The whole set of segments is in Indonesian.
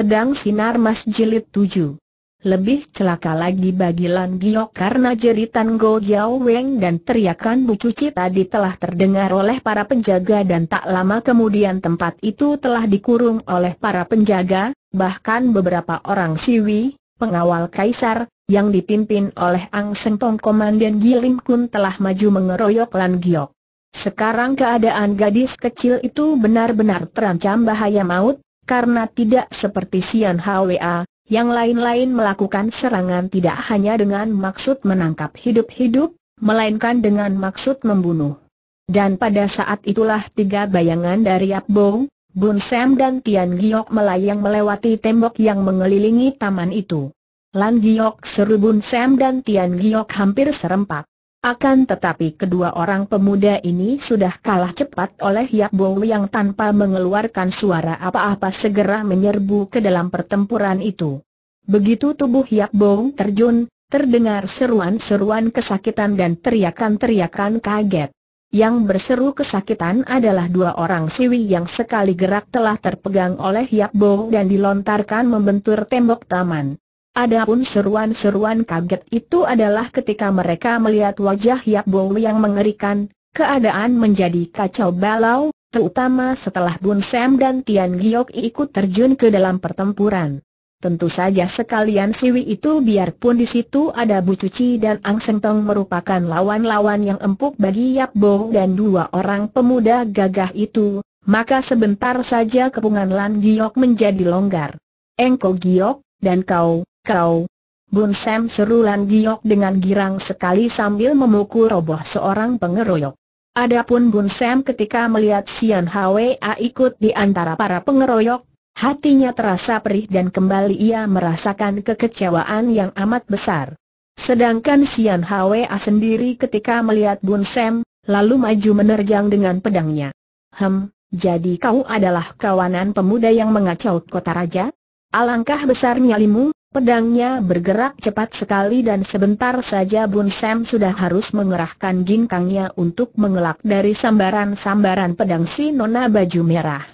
Pedang Sinar Mas Jilid 7 lebih celaka lagi bagi Lan Giok karena jeritan Go Jiao Weng dan teriakan Bu Cuci tadi telah terdengar oleh para penjaga dan tak lama kemudian tempat itu telah dikurung oleh para penjaga, bahkan beberapa orang Siwi, pengawal kaisar, yang dipimpin oleh Ang Tong Komandan Gilim Kun telah maju mengeroyok Lan Giok. Sekarang keadaan gadis kecil itu benar-benar terancam bahaya maut, karena tidak seperti Sian Hwa, yang lain-lain melakukan serangan tidak hanya dengan maksud menangkap hidup-hidup, melainkan dengan maksud membunuh. Dan pada saat itulah tiga bayangan dari Abong, Bun Sam dan Tian Giok melayang melewati tembok yang mengelilingi taman itu. Lan Giok seru Bun Sam dan Tian Giok hampir serempak. Akan tetapi kedua orang pemuda ini sudah kalah cepat oleh Yap Bo yang tanpa mengeluarkan suara apa-apa segera menyerbu ke dalam pertempuran itu. Begitu tubuh Yap Bo terjun, terdengar seruan-seruan kesakitan dan teriakan-teriakan kaget. Yang berseru kesakitan adalah dua orang siwi yang sekali gerak telah terpegang oleh Yap Bo dan dilontarkan membentur tembok taman. Adapun seruan-seruan kaget itu adalah ketika mereka melihat wajah Yap Bo yang mengerikan, keadaan menjadi kacau balau, terutama setelah Bun Sam dan Tian Giok ikut terjun ke dalam pertempuran. Tentu saja sekalian Siwi itu biarpun di situ ada Bu Cuci dan Ang Seng Tong merupakan lawan-lawan yang empuk bagi Yap Bo dan dua orang pemuda gagah itu, maka sebentar saja kepungan Lan Giok menjadi longgar. Engko Giok, dan kau, Kau! Bun Sam seru Lan Giok dengan girang sekali sambil memukul roboh seorang pengeroyok. Adapun Bun Sam ketika melihat Sian Hwa ikut di antara para pengeroyok, hatinya terasa perih dan kembali ia merasakan kekecewaan yang amat besar. Sedangkan Sian Hwa sendiri ketika melihat Bun Sam, lalu maju menerjang dengan pedangnya. Hem, jadi kau adalah kawanan pemuda yang mengacau kota raja? Alangkah besarnya nyalimu, Pedangnya bergerak cepat sekali dan sebentar saja Bun Sam sudah harus mengerahkan ginkangnya untuk mengelak dari sambaran-sambaran pedang si nona baju merah.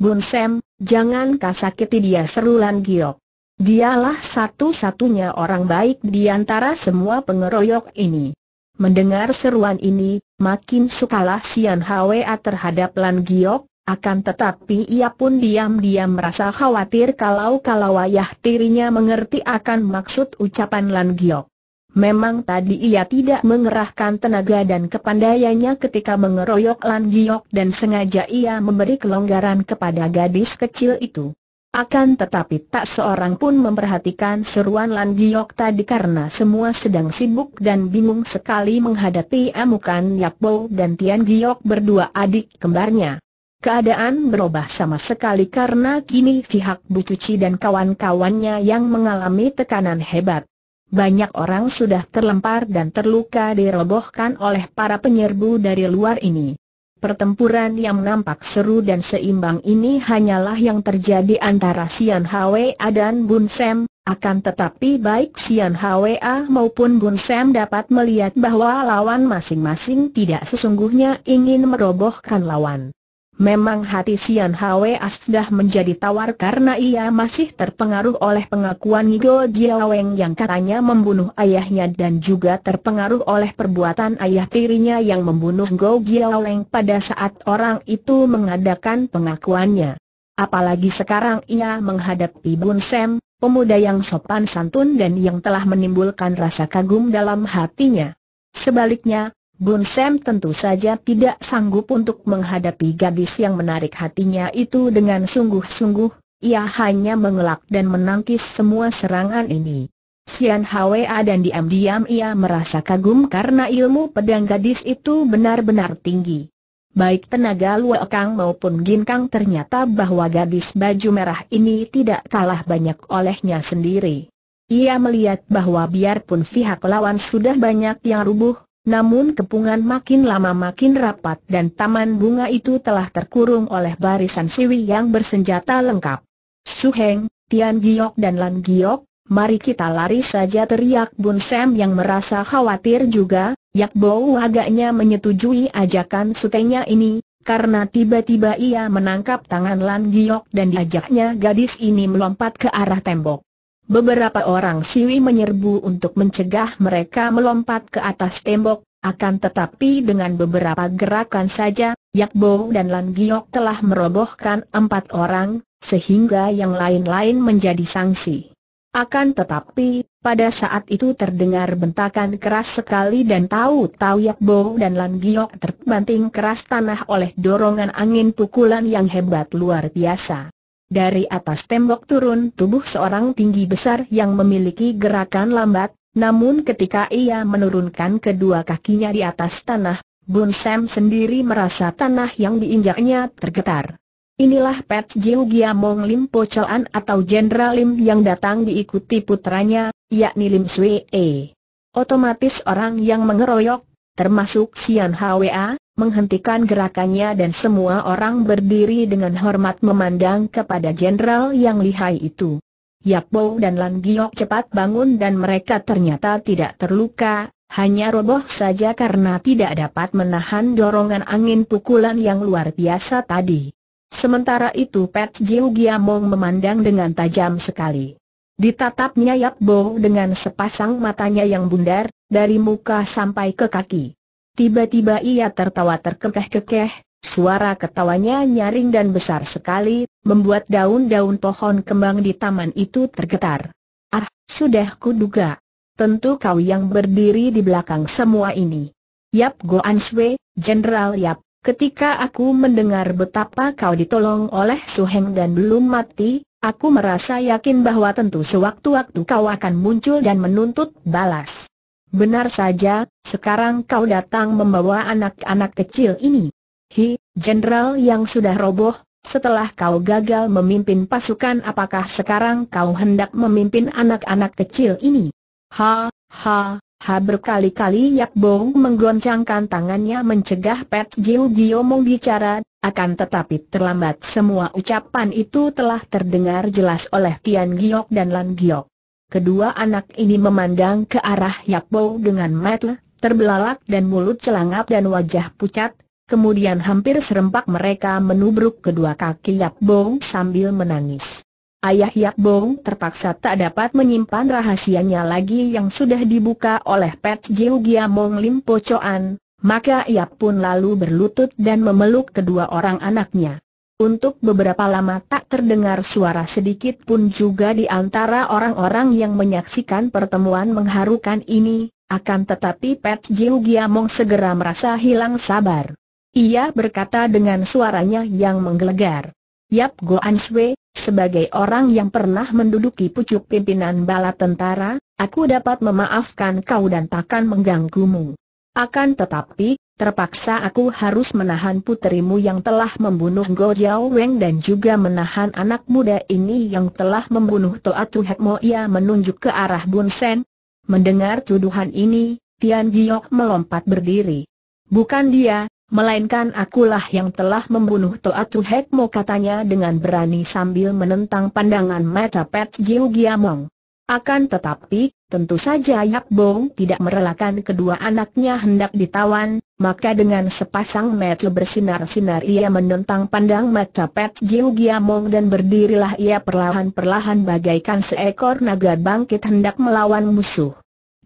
Bun Sam, jangan kau dia seru Lan Giok. Dialah satu-satunya orang baik di antara semua pengeroyok ini. Mendengar seruan ini, makin sukalah Sian Hwa terhadap Lan Giok, akan tetapi ia pun diam-diam merasa khawatir kalau-kalau ayah tirinya mengerti akan maksud ucapan Lan Giok. Memang tadi ia tidak mengerahkan tenaga dan kepandaiannya ketika mengeroyok Lan Giok dan sengaja ia memberi kelonggaran kepada gadis kecil itu. Akan tetapi tak seorang pun memperhatikan seruan Lan Giok tadi karena semua sedang sibuk dan bingung sekali menghadapi amukan Yap Bo dan Tian Giok berdua adik kembarnya. Keadaan berubah sama sekali karena kini pihak Bu Cuci dan kawan-kawannya yang mengalami tekanan hebat. Banyak orang sudah terlempar dan terluka dirobohkan oleh para penyerbu dari luar ini. Pertempuran yang nampak seru dan seimbang ini hanyalah yang terjadi antara Sian Hwa dan Bun Sam, akan tetapi baik Sian Hwa maupun Bun Sam dapat melihat bahwa lawan masing-masing tidak sesungguhnya ingin merobohkan lawan. Memang hati Sian Hwe sudah menjadi tawar karena ia masih terpengaruh oleh pengakuan Ngo Jiaweng yang katanya membunuh ayahnya dan juga terpengaruh oleh perbuatan ayah tirinya yang membunuh Ngo Jiaweng pada saat orang itu mengadakan pengakuannya. Apalagi sekarang ia menghadapi Bun Sem, pemuda yang sopan santun dan yang telah menimbulkan rasa kagum dalam hatinya. Sebaliknya, Bun Sam tentu saja tidak sanggup untuk menghadapi gadis yang menarik hatinya itu dengan sungguh-sungguh, ia hanya mengelak dan menangkis semua serangan ini. Sian Hwa dan diam-diam ia merasa kagum karena ilmu pedang gadis itu benar-benar tinggi. Baik tenaga Luokang maupun Ginkang ternyata bahwa gadis baju merah ini tidak kalah banyak olehnya sendiri. Ia melihat bahwa biarpun pihak lawan sudah banyak yang rubuh, namun kepungan makin lama makin rapat dan taman bunga itu telah terkurung oleh barisan siwi yang bersenjata lengkap. Suheng, Tian Giok dan Lan Giok, mari kita lari saja teriak Bun Sam yang merasa khawatir juga, Yak Bow agaknya menyetujui ajakan sutenya ini, karena tiba-tiba ia menangkap tangan Lan Giok dan diajaknya gadis ini melompat ke arah tembok. Beberapa orang Siwi menyerbu untuk mencegah mereka melompat ke atas tembok, akan tetapi dengan beberapa gerakan saja, Bo dan Lan Giok telah merobohkan empat orang, sehingga yang lain-lain menjadi sanksi. Akan tetapi, pada saat itu terdengar bentakan keras sekali dan tahu-tahu Bo dan Lan Giok terbanting keras tanah oleh dorongan angin pukulan yang hebat luar biasa. Dari atas tembok turun tubuh seorang tinggi besar yang memiliki gerakan lambat, namun ketika ia menurunkan kedua kakinya di atas tanah, Bun Sam sendiri merasa tanah yang diinjaknya tergetar. Inilah Pet Jiu Gia Mong Lim Po Chuan atau Jenderal Lim yang datang diikuti putranya, yakni Lim Sui E. Otomatis orang yang mengeroyok termasuk Sian Hwa, menghentikan gerakannya dan semua orang berdiri dengan hormat memandang kepada jenderal yang lihai itu. Yakbo dan Lan Giok cepat bangun dan mereka ternyata tidak terluka, hanya roboh saja karena tidak dapat menahan dorongan angin pukulan yang luar biasa tadi. Sementara itu Pet Jiu Giamong memandang dengan tajam sekali. Ditatapnya Yap Bo dengan sepasang matanya yang bundar, dari muka sampai ke kaki. Tiba-tiba ia tertawa terkekeh-kekeh, Suara ketawanya nyaring dan besar sekali, membuat daun-daun pohon kembang di taman itu tergetar. Ah, sudah duga, Tentu kau yang berdiri di belakang semua ini. Yap Go answe, Jenderal Yap, ketika aku mendengar betapa kau ditolong oleh Suheng dan belum mati, Aku merasa yakin bahwa tentu sewaktu-waktu kau akan muncul dan menuntut balas. Benar saja, sekarang kau datang membawa anak-anak kecil ini. Hi, jenderal yang sudah roboh, setelah kau gagal memimpin pasukan apakah sekarang kau hendak memimpin anak-anak kecil ini? Ha, ha, Ha berkali-kali Yak Bong menggoncangkan tangannya mencegah Pet Jiu Giomong bicara, akan tetapi terlambat semua ucapan itu telah terdengar jelas oleh Tian Giok dan Lan Giok. Kedua anak ini memandang ke arah Yak Bong dengan mata terbelalak dan mulut celangap dan wajah pucat, kemudian hampir serempak mereka menubruk kedua kaki Yak Bong sambil menangis. Ayah Yap Bong terpaksa tak dapat menyimpan rahasianya lagi yang sudah dibuka oleh Pet Jiu Mong Lim Choan, maka ia pun lalu berlutut dan memeluk kedua orang anaknya. Untuk beberapa lama tak terdengar suara sedikit pun juga di antara orang-orang yang menyaksikan pertemuan mengharukan ini, akan tetapi Pet Jiu Mong segera merasa hilang sabar. Ia berkata dengan suaranya yang menggelegar. Yap Goan Sui, sebagai orang yang pernah menduduki pucuk pimpinan bala tentara, aku dapat memaafkan kau dan takkan mengganggumu. Akan tetapi, terpaksa aku harus menahan putrimu yang telah membunuh Go Jiao Weng dan juga menahan anak muda ini yang telah membunuh Toatu Mo ia menunjuk ke arah Bun Sen. Mendengar tuduhan ini, Tian Giok melompat berdiri. Bukan dia, Melainkan akulah yang telah membunuh Toatu Hekmo katanya dengan berani sambil menentang pandangan mata Pet Jiu Giamong. Akan tetapi, tentu saja Yak Bong tidak merelakan kedua anaknya hendak ditawan, maka dengan sepasang mata bersinar-sinar ia menentang pandang mata Pet Jiu Giamong dan berdirilah ia perlahan-perlahan bagaikan seekor naga bangkit hendak melawan musuh.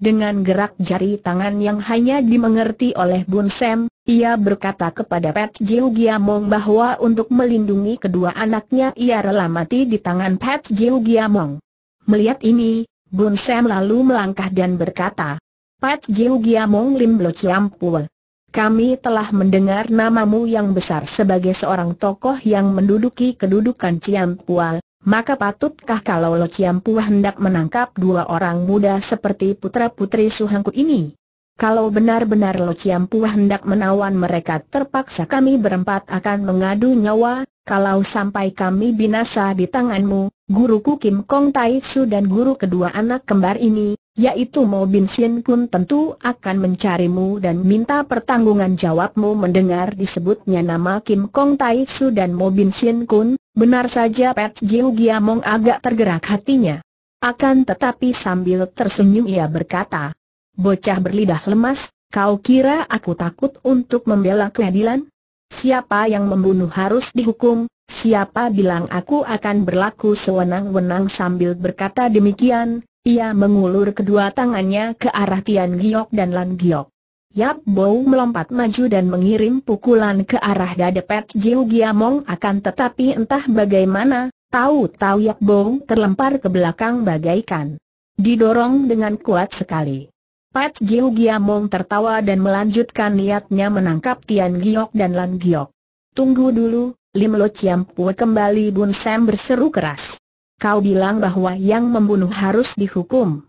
Dengan gerak jari tangan yang hanya dimengerti oleh Bun Sam, ia berkata kepada Pat Jiu Giamong bahwa untuk melindungi kedua anaknya ia rela mati di tangan Pat Jiu Giamong. Melihat ini, Bun Sam lalu melangkah dan berkata, Pat Jiu Giamong Lim Lo Chiam Pul. Kami telah mendengar namamu yang besar sebagai seorang tokoh yang menduduki kedudukan Ciampual, maka patutkah kalau Lo Chiampu hendak menangkap dua orang muda seperti putra-putri Suhangku ini? Kalau benar-benar Lo Chiampu hendak menawan mereka terpaksa kami berempat akan mengadu nyawa, kalau sampai kami binasa di tanganmu, guruku Kim Kong Tai Su dan guru kedua anak kembar ini, yaitu Mo Bin Sien pun tentu akan mencarimu dan minta pertanggungan jawabmu mendengar disebutnya nama Kim Kong Tai Su dan Mo Bin Sien Kun, Benar saja Pet Jiu Giamong agak tergerak hatinya. Akan tetapi sambil tersenyum ia berkata, Bocah berlidah lemas, kau kira aku takut untuk membela keadilan? Siapa yang membunuh harus dihukum, siapa bilang aku akan berlaku sewenang-wenang sambil berkata demikian, ia mengulur kedua tangannya ke arah Tian Giok dan Lan Giok. Yap Bow melompat maju dan mengirim pukulan ke arah dada Pet Jiu Giamong akan tetapi entah bagaimana, tahu-tahu Yap Bow terlempar ke belakang bagaikan. Didorong dengan kuat sekali. Pet Jiu Giamong tertawa dan melanjutkan niatnya menangkap Tian Giok dan Lan Giok. Tunggu dulu, Lim Lo Chiam Pue kembali Bun Sam berseru keras. Kau bilang bahwa yang membunuh harus dihukum.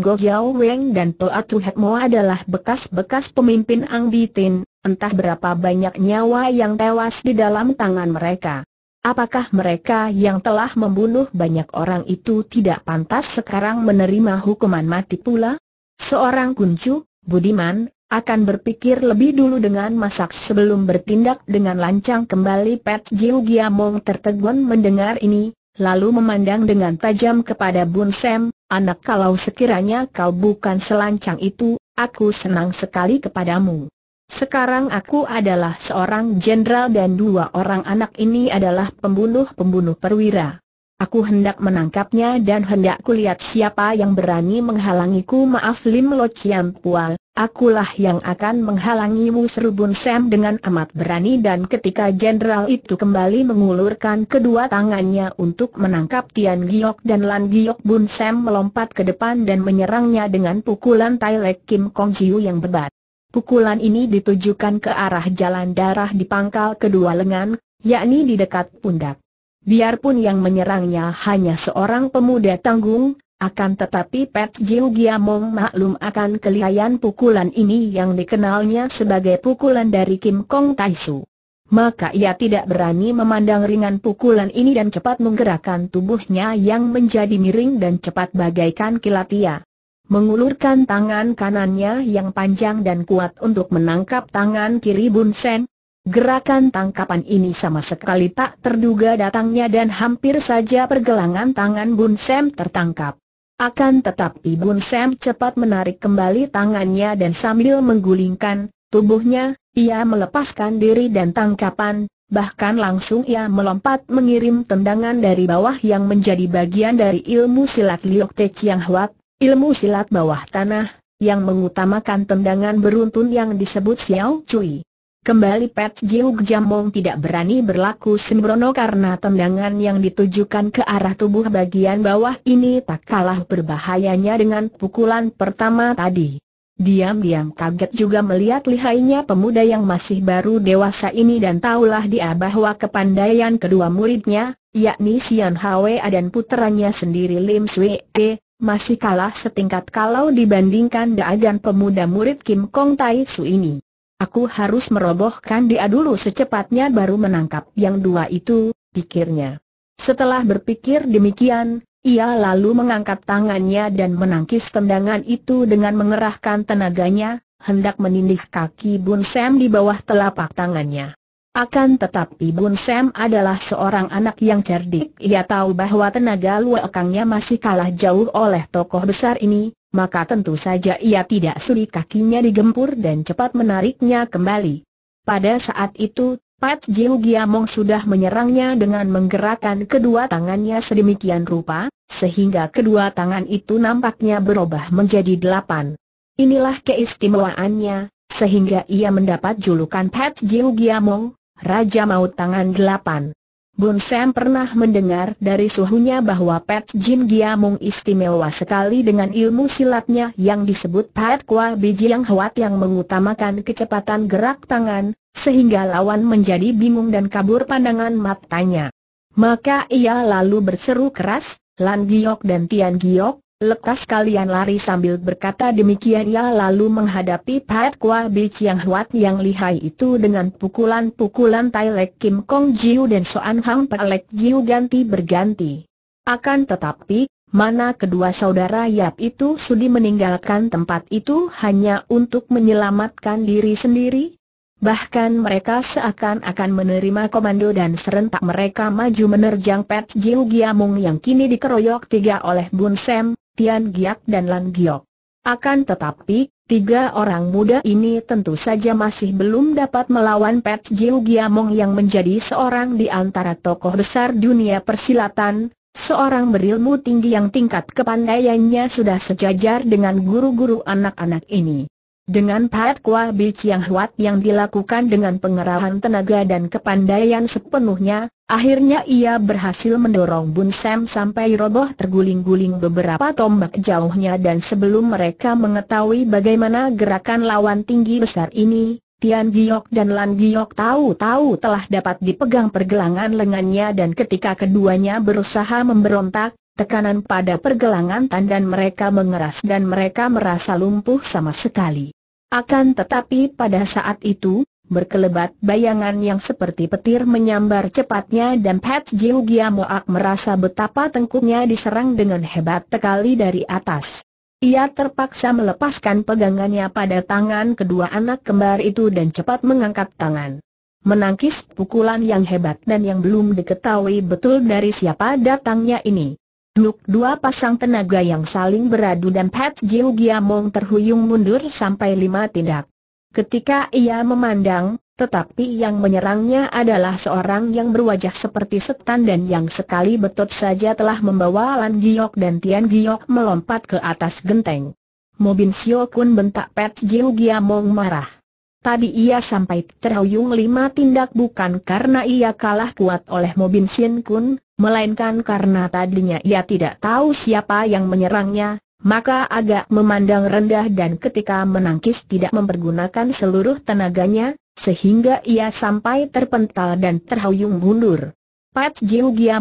Go Yao Weng dan Toa Mo adalah bekas-bekas pemimpin Ang Bitin, entah berapa banyak nyawa yang tewas di dalam tangan mereka. Apakah mereka yang telah membunuh banyak orang itu tidak pantas sekarang menerima hukuman mati pula? Seorang kuncu, budiman, akan berpikir lebih dulu dengan masak sebelum bertindak dengan lancang kembali Pet Jiu Giamong tertegun mendengar ini, lalu memandang dengan tajam kepada Bun Sam, anak kalau sekiranya kau bukan selancang itu, aku senang sekali kepadamu. Sekarang aku adalah seorang jenderal dan dua orang anak ini adalah pembunuh-pembunuh perwira. Aku hendak menangkapnya dan hendak kulihat siapa yang berani menghalangiku maaf Lim Lo Chiam Pual, akulah yang akan menghalangimu seru Bun Sam dengan amat berani dan ketika jenderal itu kembali mengulurkan kedua tangannya untuk menangkap Tian Giok dan Lan Giok Bun Sam melompat ke depan dan menyerangnya dengan pukulan Tai Lek Kim Kong Jiu yang berat. Pukulan ini ditujukan ke arah jalan darah di pangkal kedua lengan, yakni di dekat pundak. Biarpun yang menyerangnya hanya seorang pemuda tanggung, akan tetapi Pat Jiu Giamong maklum akan kelihayan pukulan ini yang dikenalnya sebagai pukulan dari Kim Kong Tai Su. Maka ia tidak berani memandang ringan pukulan ini dan cepat menggerakkan tubuhnya yang menjadi miring dan cepat bagaikan kilat ia Mengulurkan tangan kanannya yang panjang dan kuat untuk menangkap tangan kiri Bun Sen, Gerakan tangkapan ini sama sekali tak terduga datangnya dan hampir saja pergelangan tangan Bun Sam tertangkap. Akan tetapi Bun Sam cepat menarik kembali tangannya dan sambil menggulingkan tubuhnya, ia melepaskan diri dan tangkapan, bahkan langsung ia melompat mengirim tendangan dari bawah yang menjadi bagian dari ilmu silat Liok Te Chiang Huat, ilmu silat bawah tanah, yang mengutamakan tendangan beruntun yang disebut Xiao Cui. Kembali Pet Jiuk Jamong tidak berani berlaku sembrono karena tendangan yang ditujukan ke arah tubuh bagian bawah ini tak kalah berbahayanya dengan pukulan pertama tadi. Diam-diam kaget juga melihat lihainya pemuda yang masih baru dewasa ini dan taulah dia bahwa kepandaian kedua muridnya, yakni Sian Hwa dan puteranya sendiri Lim Swee, masih kalah setingkat kalau dibandingkan dengan pemuda murid Kim Kong Tai Su ini. Aku harus merobohkan dia dulu secepatnya baru menangkap yang dua itu, pikirnya. Setelah berpikir demikian, ia lalu mengangkat tangannya dan menangkis tendangan itu dengan mengerahkan tenaganya, hendak menindih kaki Bun Sam di bawah telapak tangannya. Akan tetapi Bun Sam adalah seorang anak yang cerdik. Ia tahu bahwa tenaga luakangnya masih kalah jauh oleh tokoh besar ini, maka tentu saja ia tidak sulit kakinya digempur dan cepat menariknya kembali. Pada saat itu, Pat Jiu Giamong sudah menyerangnya dengan menggerakkan kedua tangannya sedemikian rupa, sehingga kedua tangan itu nampaknya berubah menjadi delapan. Inilah keistimewaannya, sehingga ia mendapat julukan Pat Jiu Giamong, Raja Maut Tangan Delapan. Bun Sam pernah mendengar dari suhunya bahwa Pat Jin Giamung istimewa sekali dengan ilmu silatnya yang disebut Pat Kwa Bijiang Huat yang mengutamakan kecepatan gerak tangan, sehingga lawan menjadi bingung dan kabur pandangan matanya. Maka ia lalu berseru keras, Lan Giok dan Tian Giok, Lekas kalian lari sambil berkata demikian ia lalu menghadapi Pat Kwa Bi Chiang Huat yang lihai itu dengan pukulan-pukulan Tai Lek Kim Kong Jiu dan Soan Hang Pak Lek Jiu ganti berganti. Akan tetapi, mana kedua saudara Yap itu sudi meninggalkan tempat itu hanya untuk menyelamatkan diri sendiri? Bahkan mereka seakan-akan menerima komando dan serentak mereka maju menerjang Pat Jiu Giamung yang kini dikeroyok tiga oleh Bun Sam, Tian Giak dan Lan Giok. Akan tetapi, tiga orang muda ini tentu saja masih belum dapat melawan Pet Jiu Giamong yang menjadi seorang di antara tokoh besar dunia persilatan, seorang berilmu tinggi yang tingkat kepandaiannya sudah sejajar dengan guru-guru anak-anak ini. Dengan Pat kuah Bi Chiang Huat yang dilakukan dengan pengerahan tenaga dan kepandaian sepenuhnya, akhirnya ia berhasil mendorong Bun Sam sampai roboh terguling-guling beberapa tombak jauhnya dan sebelum mereka mengetahui bagaimana gerakan lawan tinggi besar ini, Tian Giok dan Lan Giok tahu-tahu telah dapat dipegang pergelangan lengannya dan ketika keduanya berusaha memberontak, tekanan pada pergelangan tandan mereka mengeras dan mereka merasa lumpuh sama sekali. Akan tetapi pada saat itu, berkelebat bayangan yang seperti petir menyambar cepatnya dan Pat Jiugia Moak merasa betapa tengkuknya diserang dengan hebat tekali dari atas. Ia terpaksa melepaskan pegangannya pada tangan kedua anak kembar itu dan cepat mengangkat tangan. Menangkis pukulan yang hebat dan yang belum diketahui betul dari siapa datangnya ini. Duk dua pasang tenaga yang saling beradu dan Pat Jiu Giamong terhuyung mundur sampai lima tindak. Ketika ia memandang, tetapi yang menyerangnya adalah seorang yang berwajah seperti setan dan yang sekali betot saja telah membawa Lan Giok dan Tian Giok melompat ke atas genteng. Mobin Sio Kun bentak Pat Jiu Giamong marah. Tadi ia sampai terhuyung lima tindak bukan karena ia kalah kuat oleh Mobin Sien Kun, melainkan karena tadinya ia tidak tahu siapa yang menyerangnya, maka agak memandang rendah dan ketika menangkis tidak mempergunakan seluruh tenaganya, sehingga ia sampai terpental dan terhuyung mundur. Pat Jiu Gia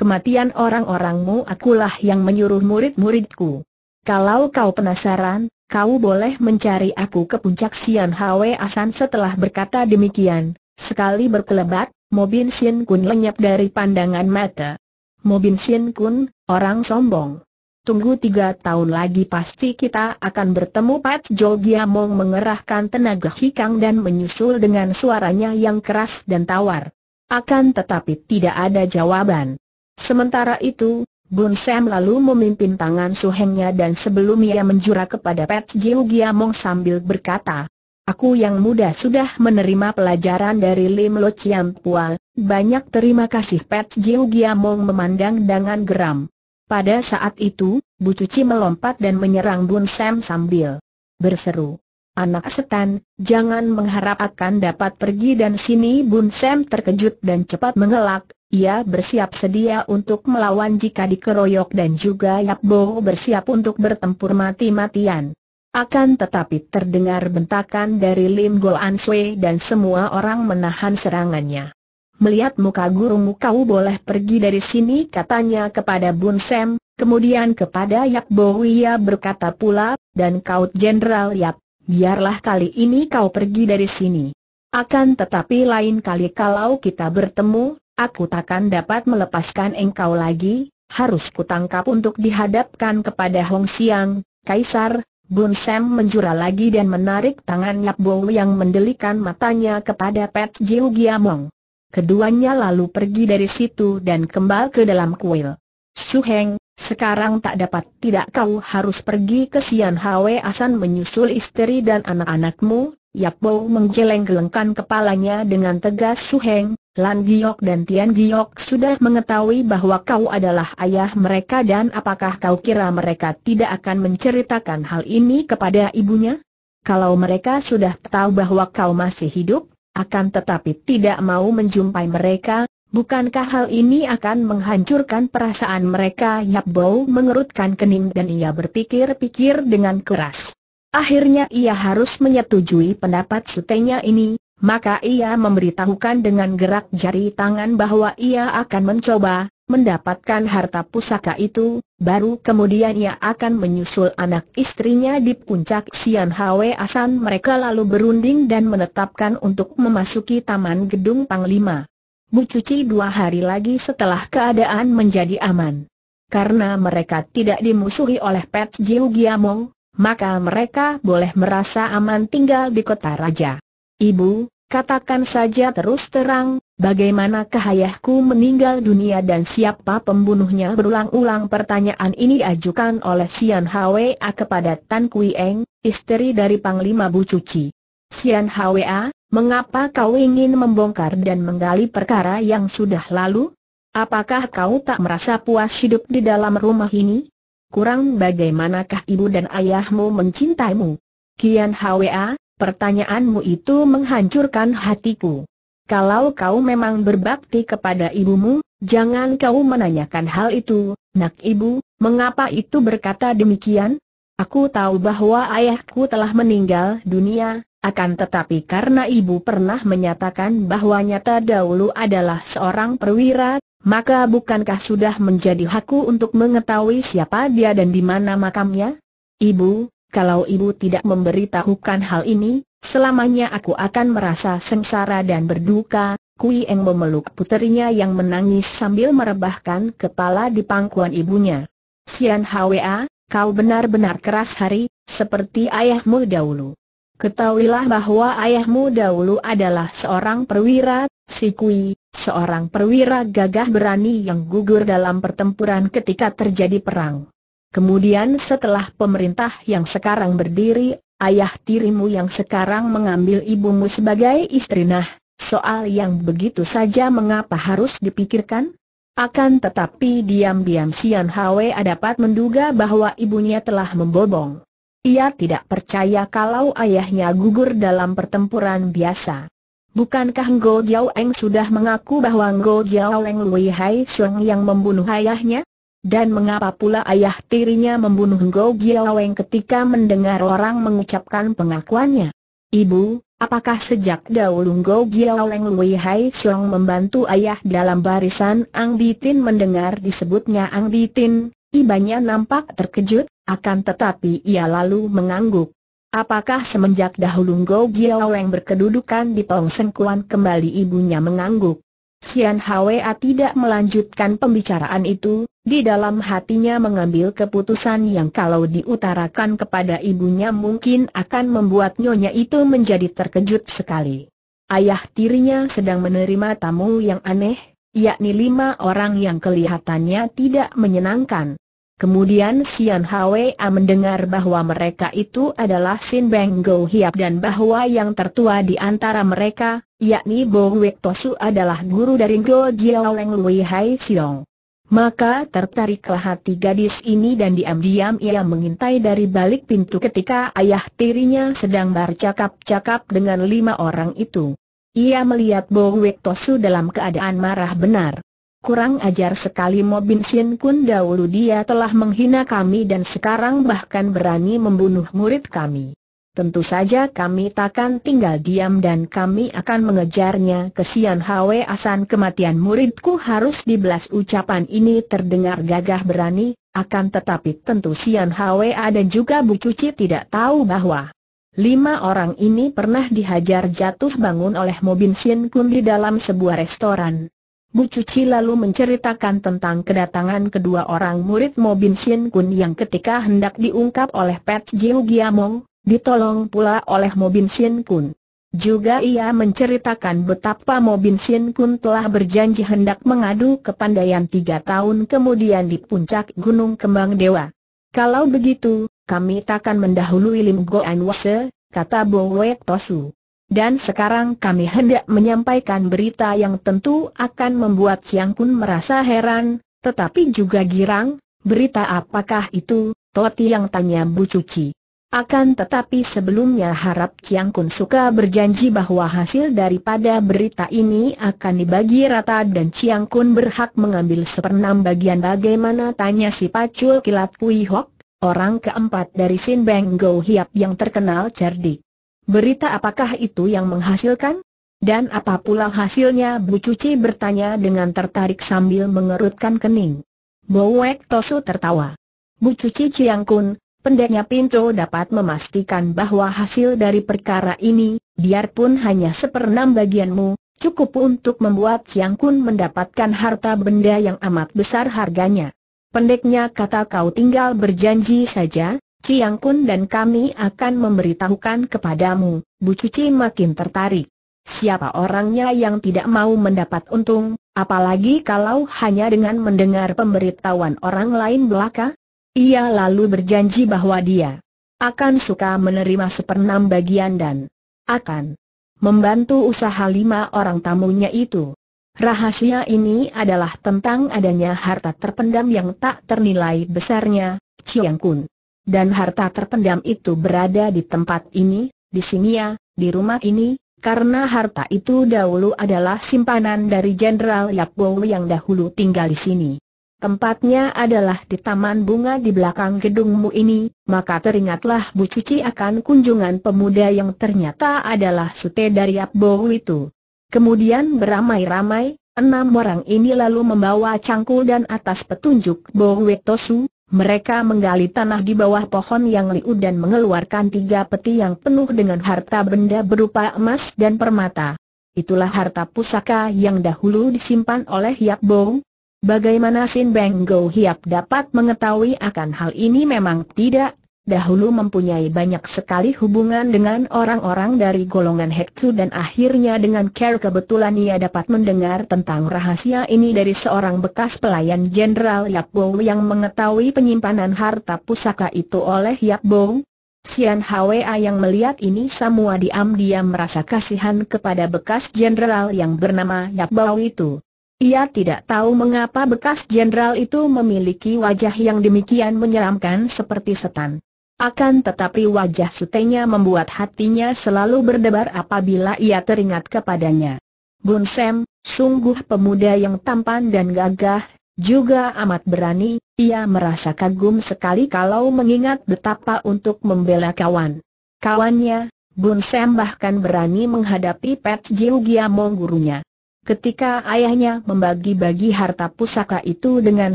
kematian orang-orangmu akulah yang menyuruh murid-muridku. Kalau kau penasaran, kau boleh mencari aku ke puncak Sian Hwe Asan setelah berkata demikian. Sekali berkelebat, Mobin Sien Kun lenyap dari pandangan mata. Mobin Sien Kun, orang sombong. Tunggu tiga tahun lagi pasti kita akan bertemu Pat Jo Giamong mengerahkan tenaga hikang dan menyusul dengan suaranya yang keras dan tawar. Akan tetapi tidak ada jawaban. Sementara itu, Bun Sam lalu memimpin tangan suhengnya dan sebelum ia menjura kepada Pat Jo Giamong sambil berkata, Aku yang muda sudah menerima pelajaran dari Lim Lo Chiam Pua, banyak terima kasih Pat Jiu Giamong memandang dengan geram. Pada saat itu, Bu Cuci melompat dan menyerang Bun Sam sambil berseru. Anak setan, jangan mengharap akan dapat pergi dan sini Bun Sam terkejut dan cepat mengelak, ia bersiap sedia untuk melawan jika dikeroyok dan juga Yap Bo bersiap untuk bertempur mati-matian. Akan tetapi terdengar bentakan dari Lim Go An Sui dan semua orang menahan serangannya. Melihat muka gurumu kau boleh pergi dari sini katanya kepada Bun Sam, kemudian kepada Yap Bo Wia berkata pula, dan kau Jenderal Yap, biarlah kali ini kau pergi dari sini. Akan tetapi lain kali kalau kita bertemu, aku takkan dapat melepaskan engkau lagi, harus kutangkap untuk dihadapkan kepada Hong Siang, Kaisar, Bun Sam menjura lagi dan menarik tangan Yap Bo yang mendelikan matanya kepada Pet Jiu Giamong. Keduanya lalu pergi dari situ dan kembali ke dalam kuil. Su Heng, sekarang tak dapat tidak kau harus pergi ke Sian Hwe Asan menyusul istri dan anak-anakmu, Yap Bo menggeleng-gelengkan kepalanya dengan tegas Su Heng, Lan Giok dan Tian Giok sudah mengetahui bahwa kau adalah ayah mereka dan apakah kau kira mereka tidak akan menceritakan hal ini kepada ibunya? Kalau mereka sudah tahu bahwa kau masih hidup, akan tetapi tidak mau menjumpai mereka, bukankah hal ini akan menghancurkan perasaan mereka? Yap Bau mengerutkan kening dan ia berpikir-pikir dengan keras. Akhirnya ia harus menyetujui pendapat sutenya ini, maka ia memberitahukan dengan gerak jari tangan bahwa ia akan mencoba mendapatkan harta pusaka itu, baru kemudian ia akan menyusul anak istrinya di puncak Sian Hwe Asan mereka lalu berunding dan menetapkan untuk memasuki taman gedung Panglima. Mucuci dua hari lagi setelah keadaan menjadi aman. Karena mereka tidak dimusuhi oleh Pet Jiu Giamong, maka mereka boleh merasa aman tinggal di kota raja. Ibu, katakan saja terus terang, bagaimana kahayahku meninggal dunia dan siapa pembunuhnya berulang-ulang pertanyaan ini diajukan oleh Sian Hwa kepada Tan Kui Eng, istri dari Panglima Bu Cuci. Sian Hwa, mengapa kau ingin membongkar dan menggali perkara yang sudah lalu? Apakah kau tak merasa puas hidup di dalam rumah ini? Kurang bagaimanakah ibu dan ayahmu mencintaimu? Kian Hwa, Pertanyaanmu itu menghancurkan hatiku. Kalau kau memang berbakti kepada ibumu, jangan kau menanyakan hal itu, nak ibu, mengapa itu berkata demikian? Aku tahu bahwa ayahku telah meninggal dunia, akan tetapi karena ibu pernah menyatakan bahwa nyata dahulu adalah seorang perwira, maka bukankah sudah menjadi hakku untuk mengetahui siapa dia dan di mana makamnya? Ibu, kalau ibu tidak memberitahukan hal ini, selamanya aku akan merasa sengsara dan berduka. Kui Eng memeluk puterinya yang menangis sambil merebahkan kepala di pangkuan ibunya. Sian Hwa, kau benar-benar keras hari, seperti ayahmu dahulu. Ketahuilah bahwa ayahmu dahulu adalah seorang perwira, si Kui, seorang perwira gagah berani yang gugur dalam pertempuran ketika terjadi perang. Kemudian setelah pemerintah yang sekarang berdiri, ayah tirimu yang sekarang mengambil ibumu sebagai istri nah, soal yang begitu saja mengapa harus dipikirkan? Akan tetapi diam-diam Sian Hwe dapat menduga bahwa ibunya telah membobong. Ia tidak percaya kalau ayahnya gugur dalam pertempuran biasa. Bukankah Ngo Jiao Eng sudah mengaku bahwa Ngo Jiao Eng Lui Hai Sung yang membunuh ayahnya? Dan mengapa pula ayah tirinya membunuh Go Giaweng ketika mendengar orang mengucapkan pengakuannya? Ibu, apakah sejak dahulu Go Giaweng Lui Hai Siong membantu ayah dalam barisan Ang Bitin mendengar disebutnya Ang Bitin? Ibanya nampak terkejut, akan tetapi ia lalu mengangguk. Apakah semenjak dahulu Go Giaweng berkedudukan di Pong Sengkuan kembali ibunya mengangguk? Sian Hwa tidak melanjutkan pembicaraan itu, di dalam hatinya mengambil keputusan yang kalau diutarakan kepada ibunya mungkin akan membuat nyonya itu menjadi terkejut sekali. Ayah tirinya sedang menerima tamu yang aneh, yakni lima orang yang kelihatannya tidak menyenangkan. Kemudian Sian Hwa mendengar bahwa mereka itu adalah Sin Beng Go Hiap dan bahwa yang tertua di antara mereka, yakni Bo Wek Tosu adalah guru dari Go Jiao Leng Lui Hai Siong. Maka tertariklah hati gadis ini dan diam-diam ia mengintai dari balik pintu ketika ayah tirinya sedang bercakap-cakap dengan lima orang itu. Ia melihat Bo Wek Tosu dalam keadaan marah benar. Kurang ajar sekali Bin Sien Kun dahulu dia telah menghina kami dan sekarang bahkan berani membunuh murid kami. Tentu saja kami takkan tinggal diam dan kami akan mengejarnya kesian Hwe Asan kematian muridku harus dibelas ucapan ini terdengar gagah berani, akan tetapi tentu Sian A dan juga Bu Cuci tidak tahu bahwa Lima orang ini pernah dihajar jatuh bangun oleh Mobin Sien Kun di dalam sebuah restoran. Cuci lalu menceritakan tentang kedatangan kedua orang murid Mo Bin Sin Kun yang ketika hendak diungkap oleh Pat Jiu Giamong, ditolong pula oleh Mo Bin Sin Kun. Juga ia menceritakan betapa Mo Bin Sin Kun telah berjanji hendak mengadu kepandaian tiga tahun kemudian di puncak Gunung Kembang Dewa. Kalau begitu, kami takkan mendahului Lim Goan Wase, kata Bo Wek Tosu. Dan sekarang kami hendak menyampaikan berita yang tentu akan membuat Siang Kun merasa heran, tetapi juga girang, berita apakah itu, Toti yang tanya Bu Cuci. Akan tetapi sebelumnya harap Siang Kun Suka berjanji bahwa hasil daripada berita ini akan dibagi rata dan Siang Kun berhak mengambil seperenam bagian bagaimana tanya si pacul kilat Pui Hok, orang keempat dari Sin Beng Go Hiap yang terkenal cerdik. Berita apakah itu yang menghasilkan? Dan apa pula hasilnya Bu Cuci bertanya dengan tertarik sambil mengerutkan kening. Bowek Tosu tertawa. Bu Cuci Ciangkun, pendeknya Pinto dapat memastikan bahwa hasil dari perkara ini, biarpun hanya seperenam bagianmu, cukup untuk membuat Ciangkun mendapatkan harta benda yang amat besar harganya. Pendeknya kata kau tinggal berjanji saja, Ciang Kun dan kami akan memberitahukan kepadamu. Bu Cuci makin tertarik. Siapa orangnya yang tidak mau mendapat untung, apalagi kalau hanya dengan mendengar pemberitahuan orang lain belaka? Ia lalu berjanji bahwa dia akan suka menerima seperenam bagian dan akan membantu usaha lima orang tamunya itu. Rahasia ini adalah tentang adanya harta terpendam yang tak ternilai besarnya, Ciang Kun. Dan harta terpendam itu berada di tempat ini, di sini ya, di rumah ini, karena harta itu dahulu adalah simpanan dari Jenderal Yapbo yang dahulu tinggal di sini. Tempatnya adalah di taman bunga di belakang gedungmu ini, maka teringatlah Bu Cuci akan kunjungan pemuda yang ternyata adalah sute dari Yapbo itu. Kemudian beramai-ramai, enam orang ini lalu membawa cangkul dan atas petunjuk Bo Wetosu, mereka menggali tanah di bawah pohon yang liu dan mengeluarkan tiga peti yang penuh dengan harta benda berupa emas dan permata. Itulah harta pusaka yang dahulu disimpan oleh Yap Bong. Bagaimana Sin Beng Go Hiap dapat mengetahui akan hal ini memang tidak dahulu mempunyai banyak sekali hubungan dengan orang-orang dari golongan Hektu dan akhirnya dengan care kebetulan ia dapat mendengar tentang rahasia ini dari seorang bekas pelayan Jenderal Bo yang mengetahui penyimpanan harta pusaka itu oleh Bo. Sian Hwa yang melihat ini semua diam-diam merasa kasihan kepada bekas jenderal yang bernama Bo itu. Ia tidak tahu mengapa bekas jenderal itu memiliki wajah yang demikian menyeramkan seperti setan. Akan tetapi wajah sutenya membuat hatinya selalu berdebar apabila ia teringat kepadanya. Bun Sem, sungguh pemuda yang tampan dan gagah, juga amat berani, ia merasa kagum sekali kalau mengingat betapa untuk membela kawan. Kawannya, Bun Sem bahkan berani menghadapi Pet Jiu Giamong gurunya. Ketika ayahnya membagi-bagi harta pusaka itu dengan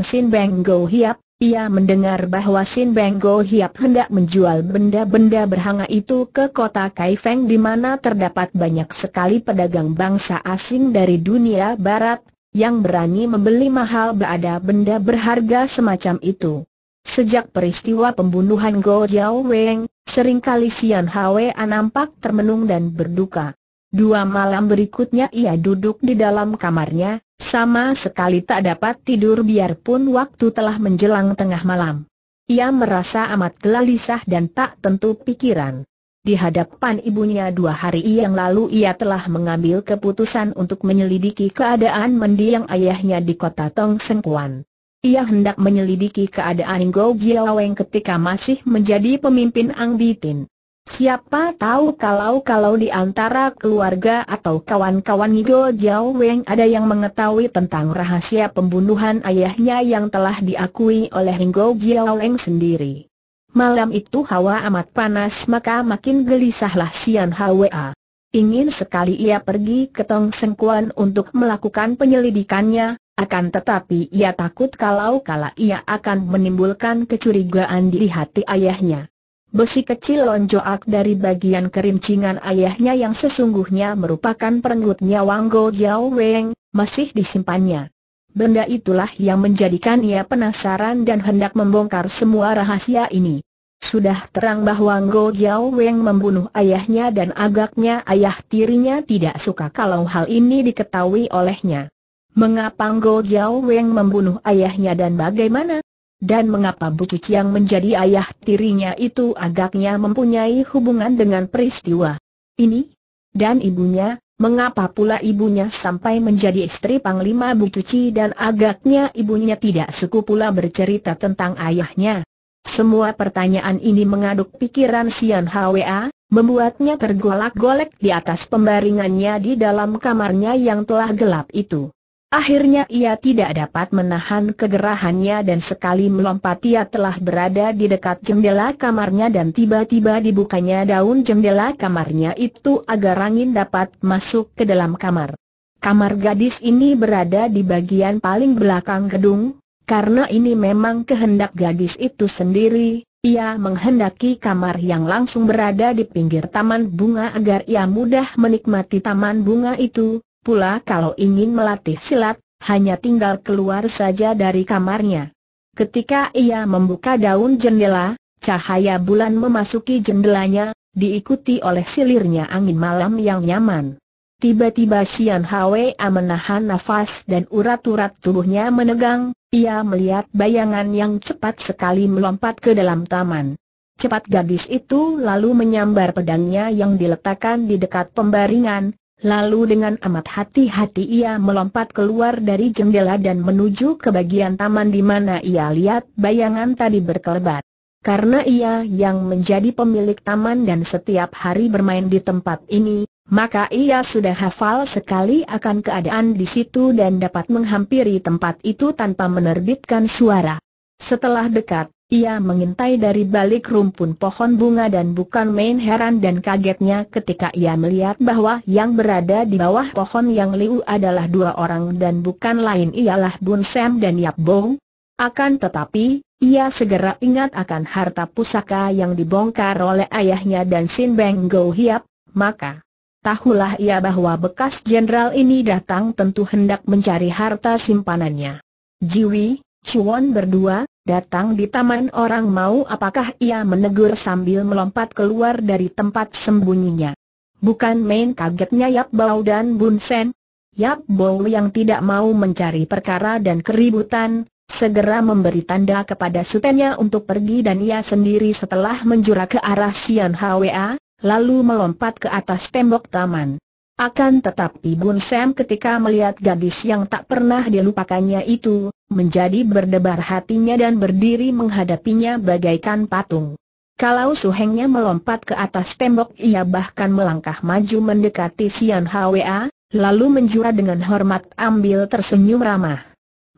Sin Beng Go Hiap, ia mendengar bahwa Sin Beng Go Hiap hendak menjual benda-benda berhanga itu ke kota Kaifeng di mana terdapat banyak sekali pedagang bangsa asing dari dunia barat, yang berani membeli mahal berada benda berharga semacam itu. Sejak peristiwa pembunuhan Go Jiao Weng, seringkali Sian Hwa nampak termenung dan berduka. Dua malam berikutnya ia duduk di dalam kamarnya, sama sekali tak dapat tidur biarpun waktu telah menjelang tengah malam. Ia merasa amat gelisah dan tak tentu pikiran. Di hadapan ibunya dua hari yang lalu ia telah mengambil keputusan untuk menyelidiki keadaan mendiang ayahnya di kota Tong Sengkuan. Ia hendak menyelidiki keadaan Go Jiaweng ketika masih menjadi pemimpin Ang Bitin. Siapa tahu kalau-kalau di antara keluarga atau kawan-kawan Ngo Jiao Weng ada yang mengetahui tentang rahasia pembunuhan ayahnya yang telah diakui oleh Ngo Jiao Weng sendiri. Malam itu hawa amat panas maka makin gelisahlah Sian Hwa. Ingin sekali ia pergi ke Tong Sengkuan untuk melakukan penyelidikannya, akan tetapi ia takut kalau kala ia akan menimbulkan kecurigaan di hati ayahnya. Besi kecil lonjoak dari bagian kerincingan ayahnya yang sesungguhnya merupakan perenggutnya Wang Go Jiao Weng, masih disimpannya. Benda itulah yang menjadikan ia penasaran dan hendak membongkar semua rahasia ini. Sudah terang bahwa Go Jiao Weng membunuh ayahnya dan agaknya ayah tirinya tidak suka kalau hal ini diketahui olehnya. Mengapa Go Jiao Weng membunuh ayahnya dan bagaimana dan mengapa Bu Cuci yang menjadi ayah tirinya itu agaknya mempunyai hubungan dengan peristiwa ini? Dan ibunya, mengapa pula ibunya sampai menjadi istri Panglima Bu Cuci dan agaknya ibunya tidak suku pula bercerita tentang ayahnya? Semua pertanyaan ini mengaduk pikiran Sian Hwa, membuatnya tergolak-golek di atas pembaringannya di dalam kamarnya yang telah gelap itu. Akhirnya ia tidak dapat menahan kegerahannya dan sekali melompat ia telah berada di dekat jendela kamarnya dan tiba-tiba dibukanya daun jendela kamarnya itu agar angin dapat masuk ke dalam kamar. Kamar gadis ini berada di bagian paling belakang gedung, karena ini memang kehendak gadis itu sendiri, ia menghendaki kamar yang langsung berada di pinggir taman bunga agar ia mudah menikmati taman bunga itu, Pula kalau ingin melatih silat, hanya tinggal keluar saja dari kamarnya. Ketika ia membuka daun jendela, cahaya bulan memasuki jendelanya, diikuti oleh silirnya angin malam yang nyaman. Tiba-tiba Sian Hwa menahan nafas dan urat-urat tubuhnya menegang, ia melihat bayangan yang cepat sekali melompat ke dalam taman. Cepat gadis itu lalu menyambar pedangnya yang diletakkan di dekat pembaringan, Lalu dengan amat hati-hati ia melompat keluar dari jendela dan menuju ke bagian taman di mana ia lihat bayangan tadi berkelebat. Karena ia yang menjadi pemilik taman dan setiap hari bermain di tempat ini, maka ia sudah hafal sekali akan keadaan di situ dan dapat menghampiri tempat itu tanpa menerbitkan suara. Setelah dekat, ia mengintai dari balik rumpun pohon bunga dan bukan main heran dan kagetnya ketika ia melihat bahwa yang berada di bawah pohon yang liu adalah dua orang dan bukan lain ialah Bun Sam dan Yap Bong. Akan tetapi, ia segera ingat akan harta pusaka yang dibongkar oleh ayahnya dan Sin Beng Go Hiap, maka Tahulah ia bahwa bekas jenderal ini datang tentu hendak mencari harta simpanannya. Jiwi, Chuan berdua, datang di taman orang mau apakah ia menegur sambil melompat keluar dari tempat sembunyinya. Bukan main kagetnya Yap Bao dan Bun Sen. Yap Bao yang tidak mau mencari perkara dan keributan, segera memberi tanda kepada sutennya untuk pergi dan ia sendiri setelah menjura ke arah Sian Hwa, lalu melompat ke atas tembok taman. Akan tetapi Bun Sam ketika melihat gadis yang tak pernah dilupakannya itu, menjadi berdebar hatinya dan berdiri menghadapinya bagaikan patung. Kalau suhengnya melompat ke atas tembok ia bahkan melangkah maju mendekati Sian Hwa, lalu menjura dengan hormat ambil tersenyum ramah.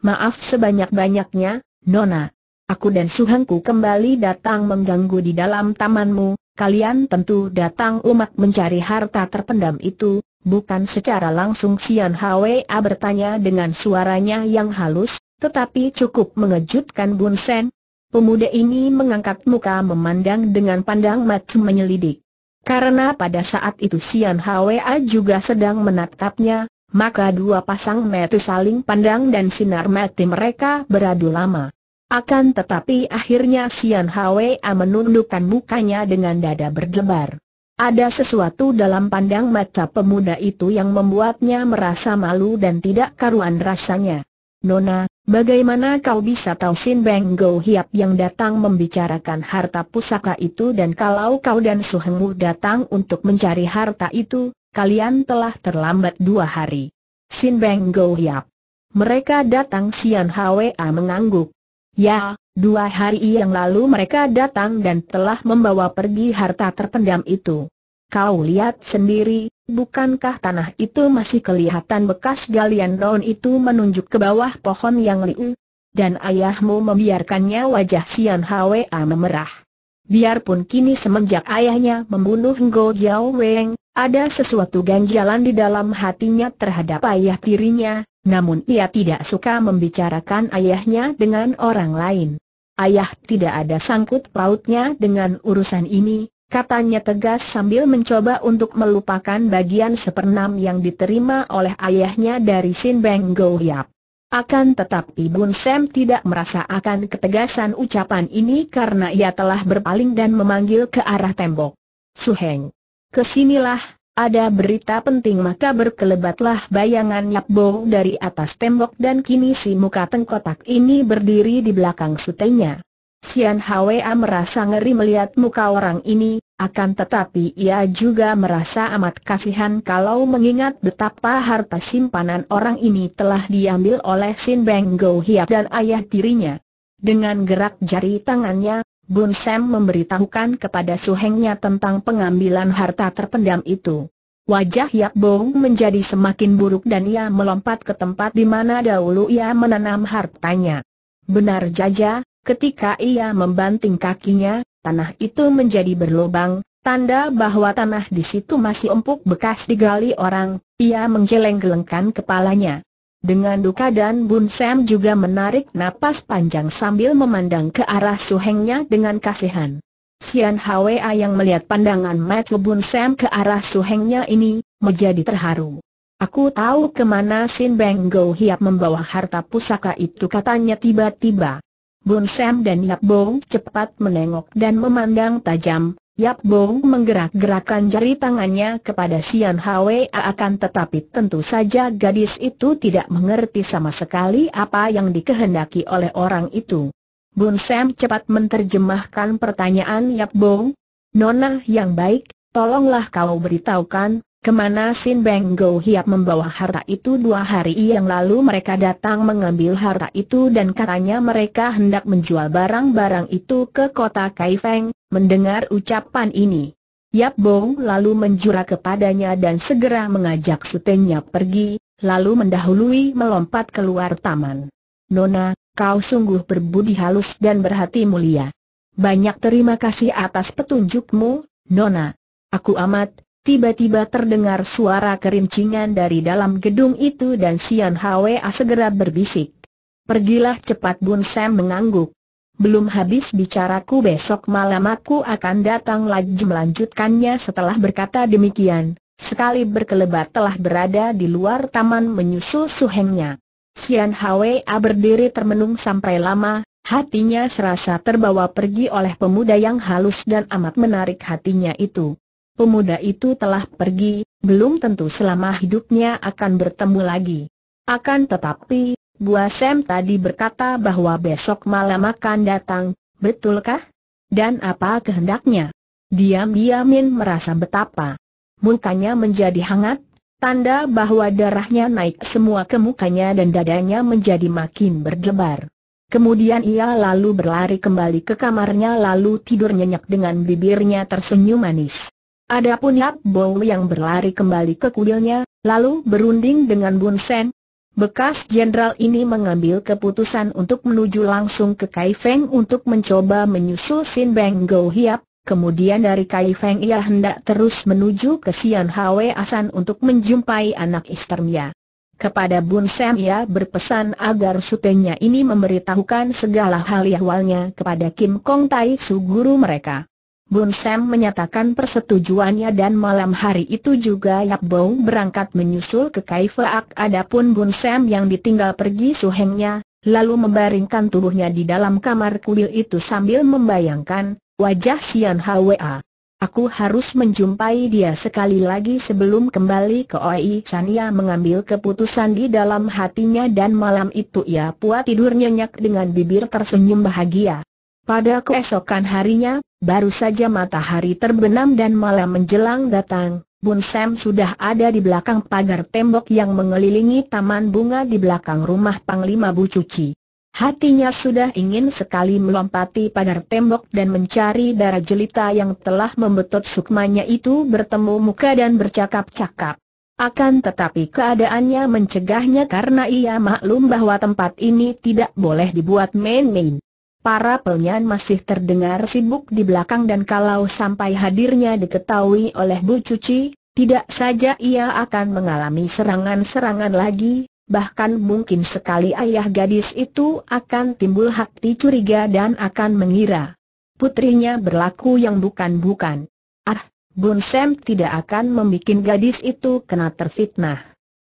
Maaf sebanyak-banyaknya, Nona. Aku dan suhengku kembali datang mengganggu di dalam tamanmu, kalian tentu datang umat mencari harta terpendam itu, bukan secara langsung Sian Hwa bertanya dengan suaranya yang halus, tetapi cukup mengejutkan Bun Sen. Pemuda ini mengangkat muka memandang dengan pandang mata menyelidik. Karena pada saat itu Sian Hwa juga sedang menatapnya, maka dua pasang mata saling pandang dan sinar mata mereka beradu lama. Akan tetapi akhirnya Sian Hwa menundukkan mukanya dengan dada berdebar. Ada sesuatu dalam pandang mata pemuda itu yang membuatnya merasa malu dan tidak karuan rasanya. Nona, bagaimana kau bisa tahu Sin Beng Go Hiap yang datang membicarakan harta pusaka itu dan kalau kau dan Su Wu datang untuk mencari harta itu, kalian telah terlambat dua hari. Sin Beng Go Hiap. Mereka datang Sian Hwa mengangguk. Ya, dua hari yang lalu mereka datang dan telah membawa pergi harta terpendam itu. Kau lihat sendiri, bukankah tanah itu masih kelihatan bekas galian daun itu menunjuk ke bawah pohon yang liu? Dan ayahmu membiarkannya wajah Sian Hwa memerah. Biarpun kini semenjak ayahnya membunuh Ngo Jiao Weng, ada sesuatu ganjalan di dalam hatinya terhadap ayah tirinya, namun ia tidak suka membicarakan ayahnya dengan orang lain. Ayah tidak ada sangkut pautnya dengan urusan ini, katanya tegas sambil mencoba untuk melupakan bagian seperenam yang diterima oleh ayahnya dari Sin Beng Go Yap. Akan tetapi Bun Sam tidak merasa akan ketegasan ucapan ini karena ia telah berpaling dan memanggil ke arah tembok. Suheng, kesinilah, ada berita penting maka berkelebatlah bayangan Bo dari atas tembok dan kini si muka tengkotak ini berdiri di belakang sutenya. Sian Hwa merasa ngeri melihat muka orang ini, akan tetapi ia juga merasa amat kasihan kalau mengingat betapa harta simpanan orang ini telah diambil oleh Sin Beng Go Hiap dan ayah tirinya. Dengan gerak jari tangannya, Bun Sam memberitahukan kepada suhengnya tentang pengambilan harta terpendam itu. Wajah Yap Bong menjadi semakin buruk dan ia melompat ke tempat di mana dahulu ia menanam hartanya. Benar jaja, ketika ia membanting kakinya, tanah itu menjadi berlubang, tanda bahwa tanah di situ masih empuk bekas digali orang, ia menggeleng-gelengkan kepalanya. Dengan duka dan Bun Sam juga menarik napas panjang sambil memandang ke arah suhengnya dengan kasihan. Sian Hwa yang melihat pandangan mata Bun Sam ke arah suhengnya ini, menjadi terharu. Aku tahu kemana Sin Beng Go Hiap membawa harta pusaka itu katanya tiba-tiba. Bun Sam dan Yap Bo cepat menengok dan memandang tajam, Yap Bong menggerak-gerakkan jari tangannya kepada Sian Hwa akan tetapi tentu saja gadis itu tidak mengerti sama sekali apa yang dikehendaki oleh orang itu. Bun Sam cepat menterjemahkan pertanyaan Yap Bong. Nona yang baik, tolonglah kau beritahukan, Kemana Sin Beng Go Hiap membawa harta itu dua hari yang lalu mereka datang mengambil harta itu dan katanya mereka hendak menjual barang-barang itu ke kota Kaifeng, mendengar ucapan ini. Yap Bong lalu menjura kepadanya dan segera mengajak sutenya pergi, lalu mendahului melompat keluar taman. Nona, kau sungguh berbudi halus dan berhati mulia. Banyak terima kasih atas petunjukmu, Nona. Aku amat Tiba-tiba terdengar suara kerincingan dari dalam gedung itu dan Sian Hwa segera berbisik. Pergilah cepat Bun Sam mengangguk. Belum habis bicaraku besok malam aku akan datang lagi melanjutkannya setelah berkata demikian. Sekali berkelebat telah berada di luar taman menyusul suhengnya. Sian Hwa berdiri termenung sampai lama, hatinya serasa terbawa pergi oleh pemuda yang halus dan amat menarik hatinya itu pemuda itu telah pergi, belum tentu selama hidupnya akan bertemu lagi. Akan tetapi, buah Sem tadi berkata bahwa besok malam akan datang, betulkah? Dan apa kehendaknya? Diam-diamin merasa betapa. Mukanya menjadi hangat, tanda bahwa darahnya naik semua ke mukanya dan dadanya menjadi makin berdebar. Kemudian ia lalu berlari kembali ke kamarnya lalu tidur nyenyak dengan bibirnya tersenyum manis. Adapun Yap Bow yang berlari kembali ke kuilnya, lalu berunding dengan Bun Sen, Bekas jenderal ini mengambil keputusan untuk menuju langsung ke Kai Feng untuk mencoba menyusul Sin Beng Go Hiap, kemudian dari Kai Feng ia hendak terus menuju ke Sian Hwe Asan untuk menjumpai anak istrinya. Kepada Bun Sen ia berpesan agar sutenya ini memberitahukan segala hal awalnya kepada Kim Kong Tai Su guru mereka. Bun Sam menyatakan persetujuannya dan malam hari itu juga Yap Bou berangkat menyusul ke Kaifeak. adapun Bun Sam yang ditinggal pergi suhengnya, lalu membaringkan tubuhnya di dalam kamar kuil itu sambil membayangkan, wajah Sian Hwa. Aku harus menjumpai dia sekali lagi sebelum kembali ke Oi Sania mengambil keputusan di dalam hatinya dan malam itu ia puat tidur nyenyak dengan bibir tersenyum bahagia. Pada keesokan harinya, Baru saja matahari terbenam dan malam menjelang datang, Bun Sam sudah ada di belakang pagar tembok yang mengelilingi taman bunga di belakang rumah Panglima Bu Cuci. Hatinya sudah ingin sekali melompati pagar tembok dan mencari darah jelita yang telah membetot sukmanya itu bertemu muka dan bercakap-cakap. Akan tetapi keadaannya mencegahnya karena ia maklum bahwa tempat ini tidak boleh dibuat main-main para pelnyan masih terdengar sibuk di belakang dan kalau sampai hadirnya diketahui oleh Bu Cuci, tidak saja ia akan mengalami serangan-serangan lagi, bahkan mungkin sekali ayah gadis itu akan timbul hati curiga dan akan mengira putrinya berlaku yang bukan-bukan. Ah, Bun Sam tidak akan membuat gadis itu kena terfitnah.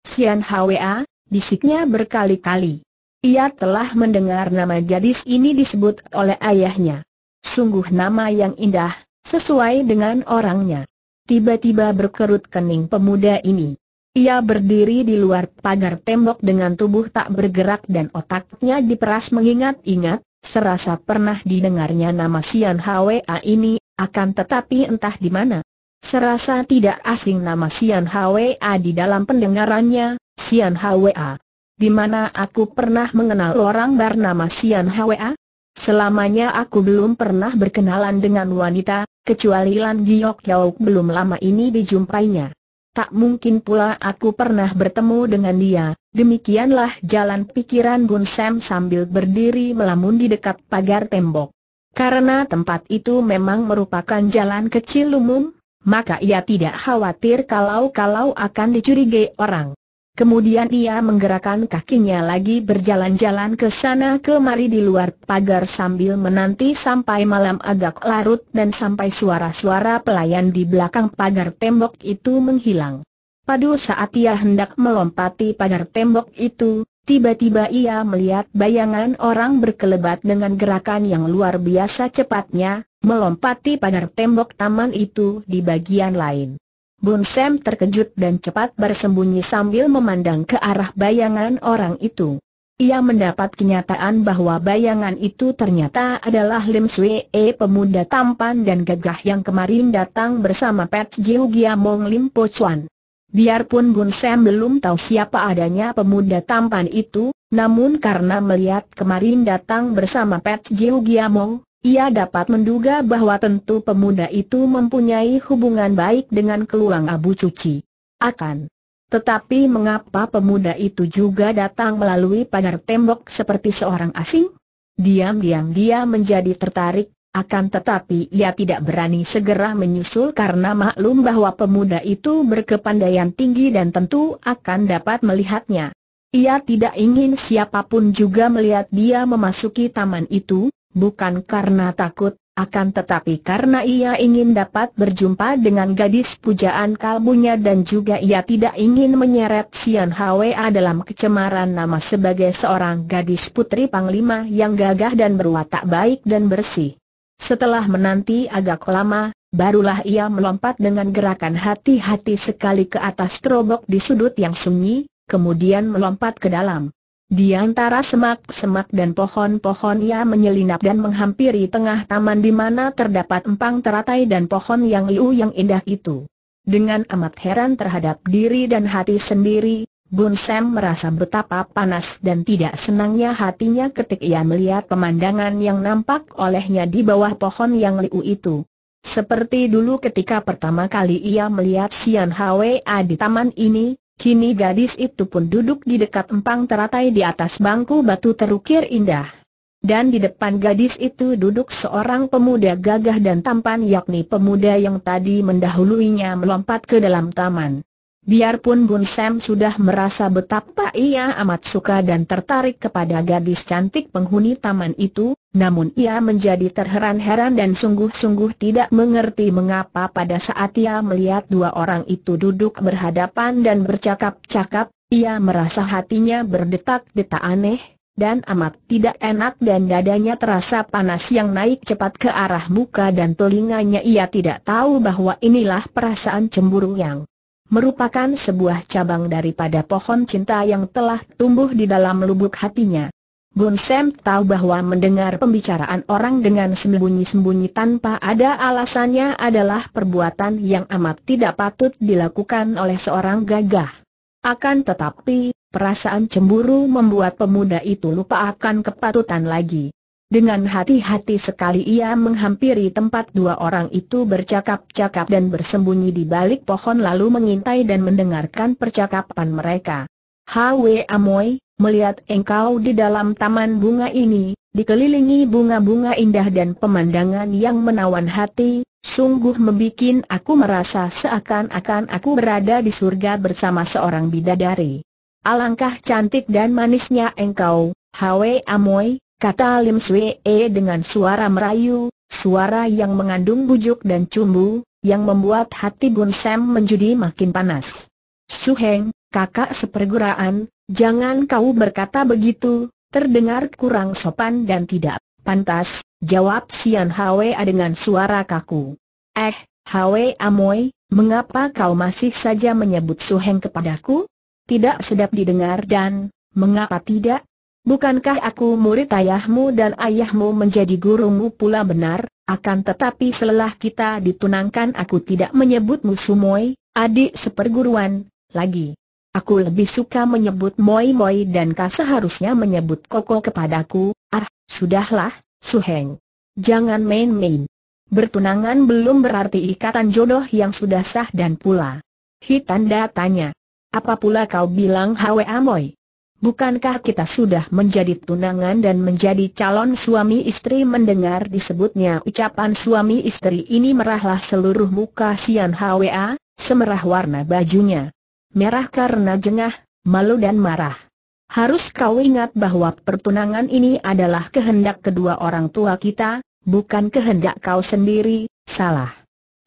Sian Hwa, bisiknya berkali-kali. Ia telah mendengar nama gadis ini disebut oleh ayahnya. Sungguh nama yang indah, sesuai dengan orangnya. Tiba-tiba berkerut kening pemuda ini. Ia berdiri di luar pagar tembok dengan tubuh tak bergerak dan otaknya diperas mengingat-ingat, serasa pernah didengarnya nama Sian Hwa ini, akan tetapi entah di mana. Serasa tidak asing nama Sian Hwa di dalam pendengarannya, Sian Hwa, di mana aku pernah mengenal orang bernama Sian Hwa? Selamanya aku belum pernah berkenalan dengan wanita, kecuali Lan Giok Yauk belum lama ini dijumpainya. Tak mungkin pula aku pernah bertemu dengan dia, demikianlah jalan pikiran Gun Sam sambil berdiri melamun di dekat pagar tembok. Karena tempat itu memang merupakan jalan kecil umum, maka ia tidak khawatir kalau-kalau akan dicurigai orang. Kemudian ia menggerakkan kakinya lagi berjalan-jalan ke sana kemari di luar pagar sambil menanti sampai malam agak larut dan sampai suara-suara pelayan di belakang pagar tembok itu menghilang. Pada saat ia hendak melompati pagar tembok itu, tiba-tiba ia melihat bayangan orang berkelebat dengan gerakan yang luar biasa cepatnya, melompati pagar tembok taman itu di bagian lain. Bun Sam terkejut dan cepat bersembunyi sambil memandang ke arah bayangan orang itu. Ia mendapat kenyataan bahwa bayangan itu ternyata adalah Lim Swee pemuda tampan dan gagah yang kemarin datang bersama Pat Jiu Giamong Lim Po Chuan. Biarpun Bun Sam belum tahu siapa adanya pemuda tampan itu, namun karena melihat kemarin datang bersama Pat Jiu Giamong, ia dapat menduga bahwa tentu pemuda itu mempunyai hubungan baik dengan keluang Abu Cuci. Akan. Tetapi mengapa pemuda itu juga datang melalui pagar tembok seperti seorang asing? Diam-diam dia menjadi tertarik, akan tetapi ia tidak berani segera menyusul karena maklum bahwa pemuda itu berkepandaian tinggi dan tentu akan dapat melihatnya. Ia tidak ingin siapapun juga melihat dia memasuki taman itu, bukan karena takut, akan tetapi karena ia ingin dapat berjumpa dengan gadis pujaan kalbunya dan juga ia tidak ingin menyeret Sian Hwa dalam kecemaran nama sebagai seorang gadis putri panglima yang gagah dan berwatak baik dan bersih. Setelah menanti agak lama, barulah ia melompat dengan gerakan hati-hati sekali ke atas terobok di sudut yang sunyi, kemudian melompat ke dalam. Di antara semak-semak dan pohon-pohon ia menyelinap dan menghampiri tengah taman di mana terdapat empang teratai dan pohon yang liu yang indah itu. Dengan amat heran terhadap diri dan hati sendiri, Bun Sam merasa betapa panas dan tidak senangnya hatinya ketika ia melihat pemandangan yang nampak olehnya di bawah pohon yang liu itu. Seperti dulu ketika pertama kali ia melihat Sian Hwa di taman ini, Kini gadis itu pun duduk di dekat empang teratai di atas bangku batu terukir indah. Dan di depan gadis itu duduk seorang pemuda gagah dan tampan yakni pemuda yang tadi mendahuluinya melompat ke dalam taman. Biarpun Bun Sam sudah merasa betapa ia amat suka dan tertarik kepada gadis cantik penghuni taman itu, namun ia menjadi terheran-heran dan sungguh-sungguh tidak mengerti mengapa pada saat ia melihat dua orang itu duduk berhadapan dan bercakap-cakap, ia merasa hatinya berdetak-detak aneh, dan amat tidak enak dan dadanya terasa panas yang naik cepat ke arah muka dan telinganya ia tidak tahu bahwa inilah perasaan cemburu yang merupakan sebuah cabang daripada pohon cinta yang telah tumbuh di dalam lubuk hatinya. Bun Sam tahu bahwa mendengar pembicaraan orang dengan sembunyi-sembunyi tanpa ada alasannya adalah perbuatan yang amat tidak patut dilakukan oleh seorang gagah. Akan tetapi, perasaan cemburu membuat pemuda itu lupa akan kepatutan lagi. Dengan hati-hati sekali ia menghampiri tempat dua orang itu bercakap-cakap dan bersembunyi di balik pohon lalu mengintai dan mendengarkan percakapan mereka. Hwe Amoy, melihat engkau di dalam taman bunga ini, dikelilingi bunga-bunga indah dan pemandangan yang menawan hati, sungguh membuat aku merasa seakan-akan aku berada di surga bersama seorang bidadari. Alangkah cantik dan manisnya engkau, Hwe Amoy, kata Lim Swee dengan suara merayu, suara yang mengandung bujuk dan cumbu, yang membuat hati Bun Sam menjadi makin panas. Suheng, kakak seperguruan, jangan kau berkata begitu, terdengar kurang sopan dan tidak pantas, jawab Sian Hwa dengan suara kaku. Eh, Hwa Amoy, mengapa kau masih saja menyebut Suheng kepadaku? Tidak sedap didengar dan, mengapa tidak, Bukankah aku murid ayahmu dan ayahmu menjadi gurumu pula benar, akan tetapi setelah kita ditunangkan aku tidak menyebutmu Sumoi, adik seperguruan, lagi. Aku lebih suka menyebut Moi Moi dan kau seharusnya menyebut Koko kepadaku, ah, sudahlah, Suheng. Jangan main-main. Bertunangan belum berarti ikatan jodoh yang sudah sah dan pula. Hitanda tanya. Apa pula kau bilang Hwa Moi? Bukankah kita sudah menjadi tunangan dan menjadi calon suami istri mendengar disebutnya ucapan suami istri ini merahlah seluruh muka Sian Hwa, semerah warna bajunya. Merah karena jengah, malu dan marah. Harus kau ingat bahwa pertunangan ini adalah kehendak kedua orang tua kita, bukan kehendak kau sendiri, salah.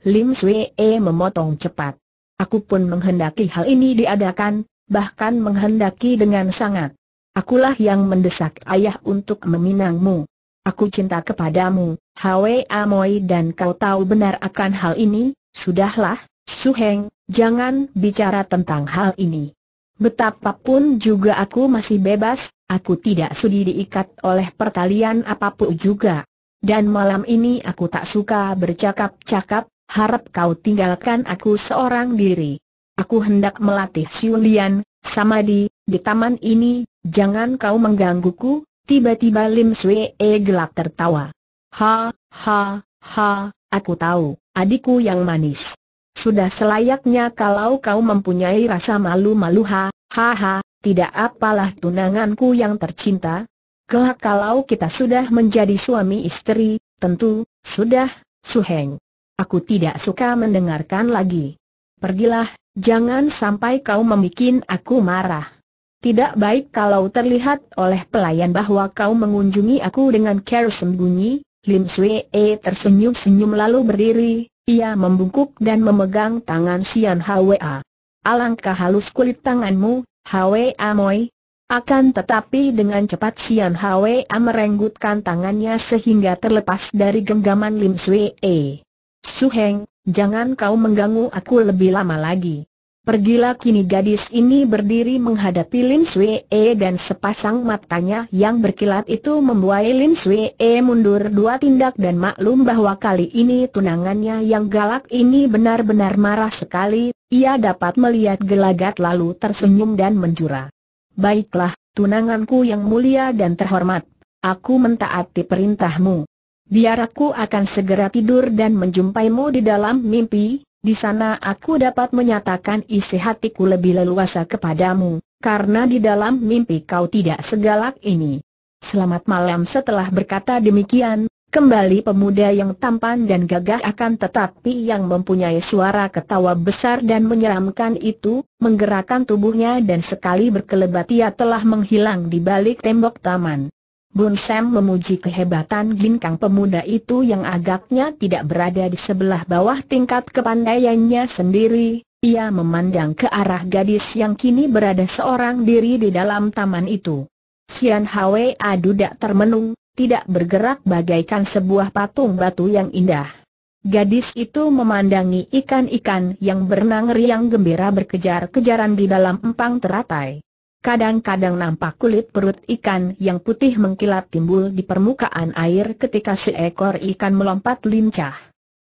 Lim Swee memotong cepat. Aku pun menghendaki hal ini diadakan, bahkan menghendaki dengan sangat. Akulah yang mendesak ayah untuk meminangmu. Aku cinta kepadamu, Hwe Amoy dan kau tahu benar akan hal ini, sudahlah, Suheng, jangan bicara tentang hal ini. Betapapun juga aku masih bebas, aku tidak sudi diikat oleh pertalian apapun juga. Dan malam ini aku tak suka bercakap-cakap, harap kau tinggalkan aku seorang diri. Aku hendak melatih Siulian, Samadi, di taman ini, jangan kau menggangguku, tiba-tiba Lim Swee gelak tertawa. Ha, ha, ha, aku tahu, adikku yang manis. Sudah selayaknya kalau kau mempunyai rasa malu-malu ha, ha, ha, tidak apalah tunanganku yang tercinta. Kelak kalau kita sudah menjadi suami istri, tentu, sudah, suheng. Aku tidak suka mendengarkan lagi. Pergilah, Jangan sampai kau membuat aku marah. Tidak baik kalau terlihat oleh pelayan bahwa kau mengunjungi aku dengan care sembunyi, Lim Swee tersenyum-senyum lalu berdiri, ia membungkuk dan memegang tangan Sian Hwa. Alangkah halus kulit tanganmu, Hwa Moi. Akan tetapi dengan cepat Sian Hwa merenggutkan tangannya sehingga terlepas dari genggaman Lim Swee. Suheng, jangan kau mengganggu aku lebih lama lagi. Pergilah kini gadis ini berdiri menghadapi Lin Swee dan sepasang matanya yang berkilat itu membuat Lin Swee mundur dua tindak dan maklum bahwa kali ini tunangannya yang galak ini benar-benar marah sekali, ia dapat melihat gelagat lalu tersenyum dan menjura. Baiklah, tunanganku yang mulia dan terhormat, aku mentaati perintahmu. Biar aku akan segera tidur dan menjumpaimu di dalam mimpi, di sana aku dapat menyatakan isi hatiku lebih leluasa kepadamu, karena di dalam mimpi kau tidak segalak ini. Selamat malam setelah berkata demikian, kembali pemuda yang tampan dan gagah akan tetapi yang mempunyai suara ketawa besar dan menyeramkan itu, menggerakkan tubuhnya dan sekali berkelebat ia telah menghilang di balik tembok taman. Bun Sam memuji kehebatan ginkang pemuda itu yang agaknya tidak berada di sebelah bawah tingkat kepandaiannya sendiri. Ia memandang ke arah gadis yang kini berada seorang diri di dalam taman itu. Sian Adu tak termenung, tidak bergerak bagaikan sebuah patung batu yang indah. Gadis itu memandangi ikan-ikan yang berenang riang gembira berkejar-kejaran di dalam empang teratai. Kadang-kadang nampak kulit perut ikan yang putih mengkilat timbul di permukaan air ketika seekor ikan melompat lincah.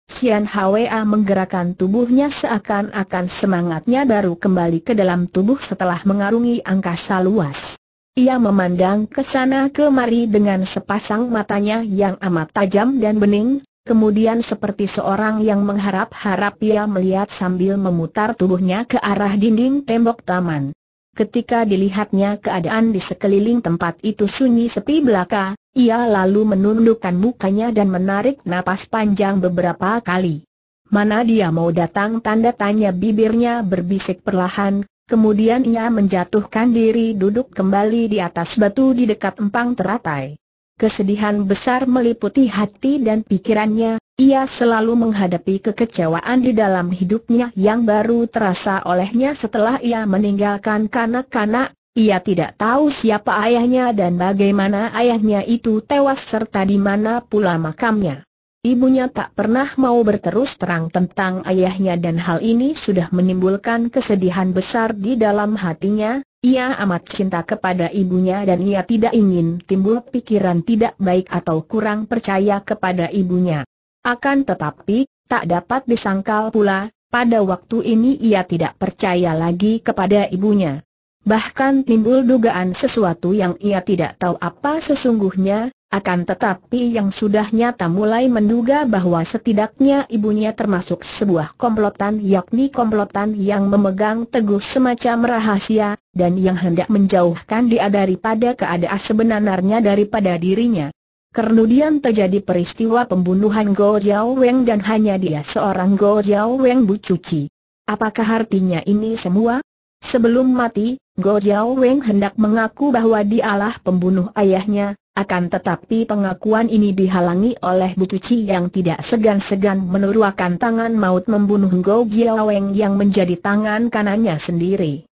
Sian Hwa menggerakkan tubuhnya seakan-akan semangatnya baru kembali ke dalam tubuh setelah mengarungi angkasa luas. Ia memandang ke sana kemari dengan sepasang matanya yang amat tajam dan bening, kemudian seperti seorang yang mengharap-harap ia melihat sambil memutar tubuhnya ke arah dinding tembok taman. Ketika dilihatnya keadaan di sekeliling tempat itu sunyi sepi belaka, ia lalu menundukkan mukanya dan menarik napas panjang beberapa kali. Mana dia mau datang tanda tanya bibirnya berbisik perlahan, kemudian ia menjatuhkan diri duduk kembali di atas batu di dekat empang teratai. Kesedihan besar meliputi hati dan pikirannya, ia selalu menghadapi kekecewaan di dalam hidupnya yang baru terasa olehnya setelah ia meninggalkan kanak-kanak. Ia tidak tahu siapa ayahnya dan bagaimana ayahnya itu tewas serta di mana pula makamnya. Ibunya tak pernah mau berterus terang tentang ayahnya dan hal ini sudah menimbulkan kesedihan besar di dalam hatinya. Ia amat cinta kepada ibunya dan ia tidak ingin timbul pikiran tidak baik atau kurang percaya kepada ibunya. Akan tetapi, tak dapat disangkal pula, pada waktu ini ia tidak percaya lagi kepada ibunya. Bahkan timbul dugaan sesuatu yang ia tidak tahu apa sesungguhnya, akan tetapi yang sudah nyata mulai menduga bahwa setidaknya ibunya termasuk sebuah komplotan yakni komplotan yang memegang teguh semacam rahasia, dan yang hendak menjauhkan dia daripada keadaan sebenarnya daripada dirinya. Kemudian terjadi peristiwa pembunuhan Go Jiao Weng dan hanya dia seorang Go Jiao Weng Bu Cuci. Apakah artinya ini semua? Sebelum mati, Go Jiao Weng hendak mengaku bahwa dialah pembunuh ayahnya, akan tetapi pengakuan ini dihalangi oleh Bu Cuci yang tidak segan-segan menuruakan tangan maut membunuh Go Jiao Weng yang menjadi tangan kanannya sendiri.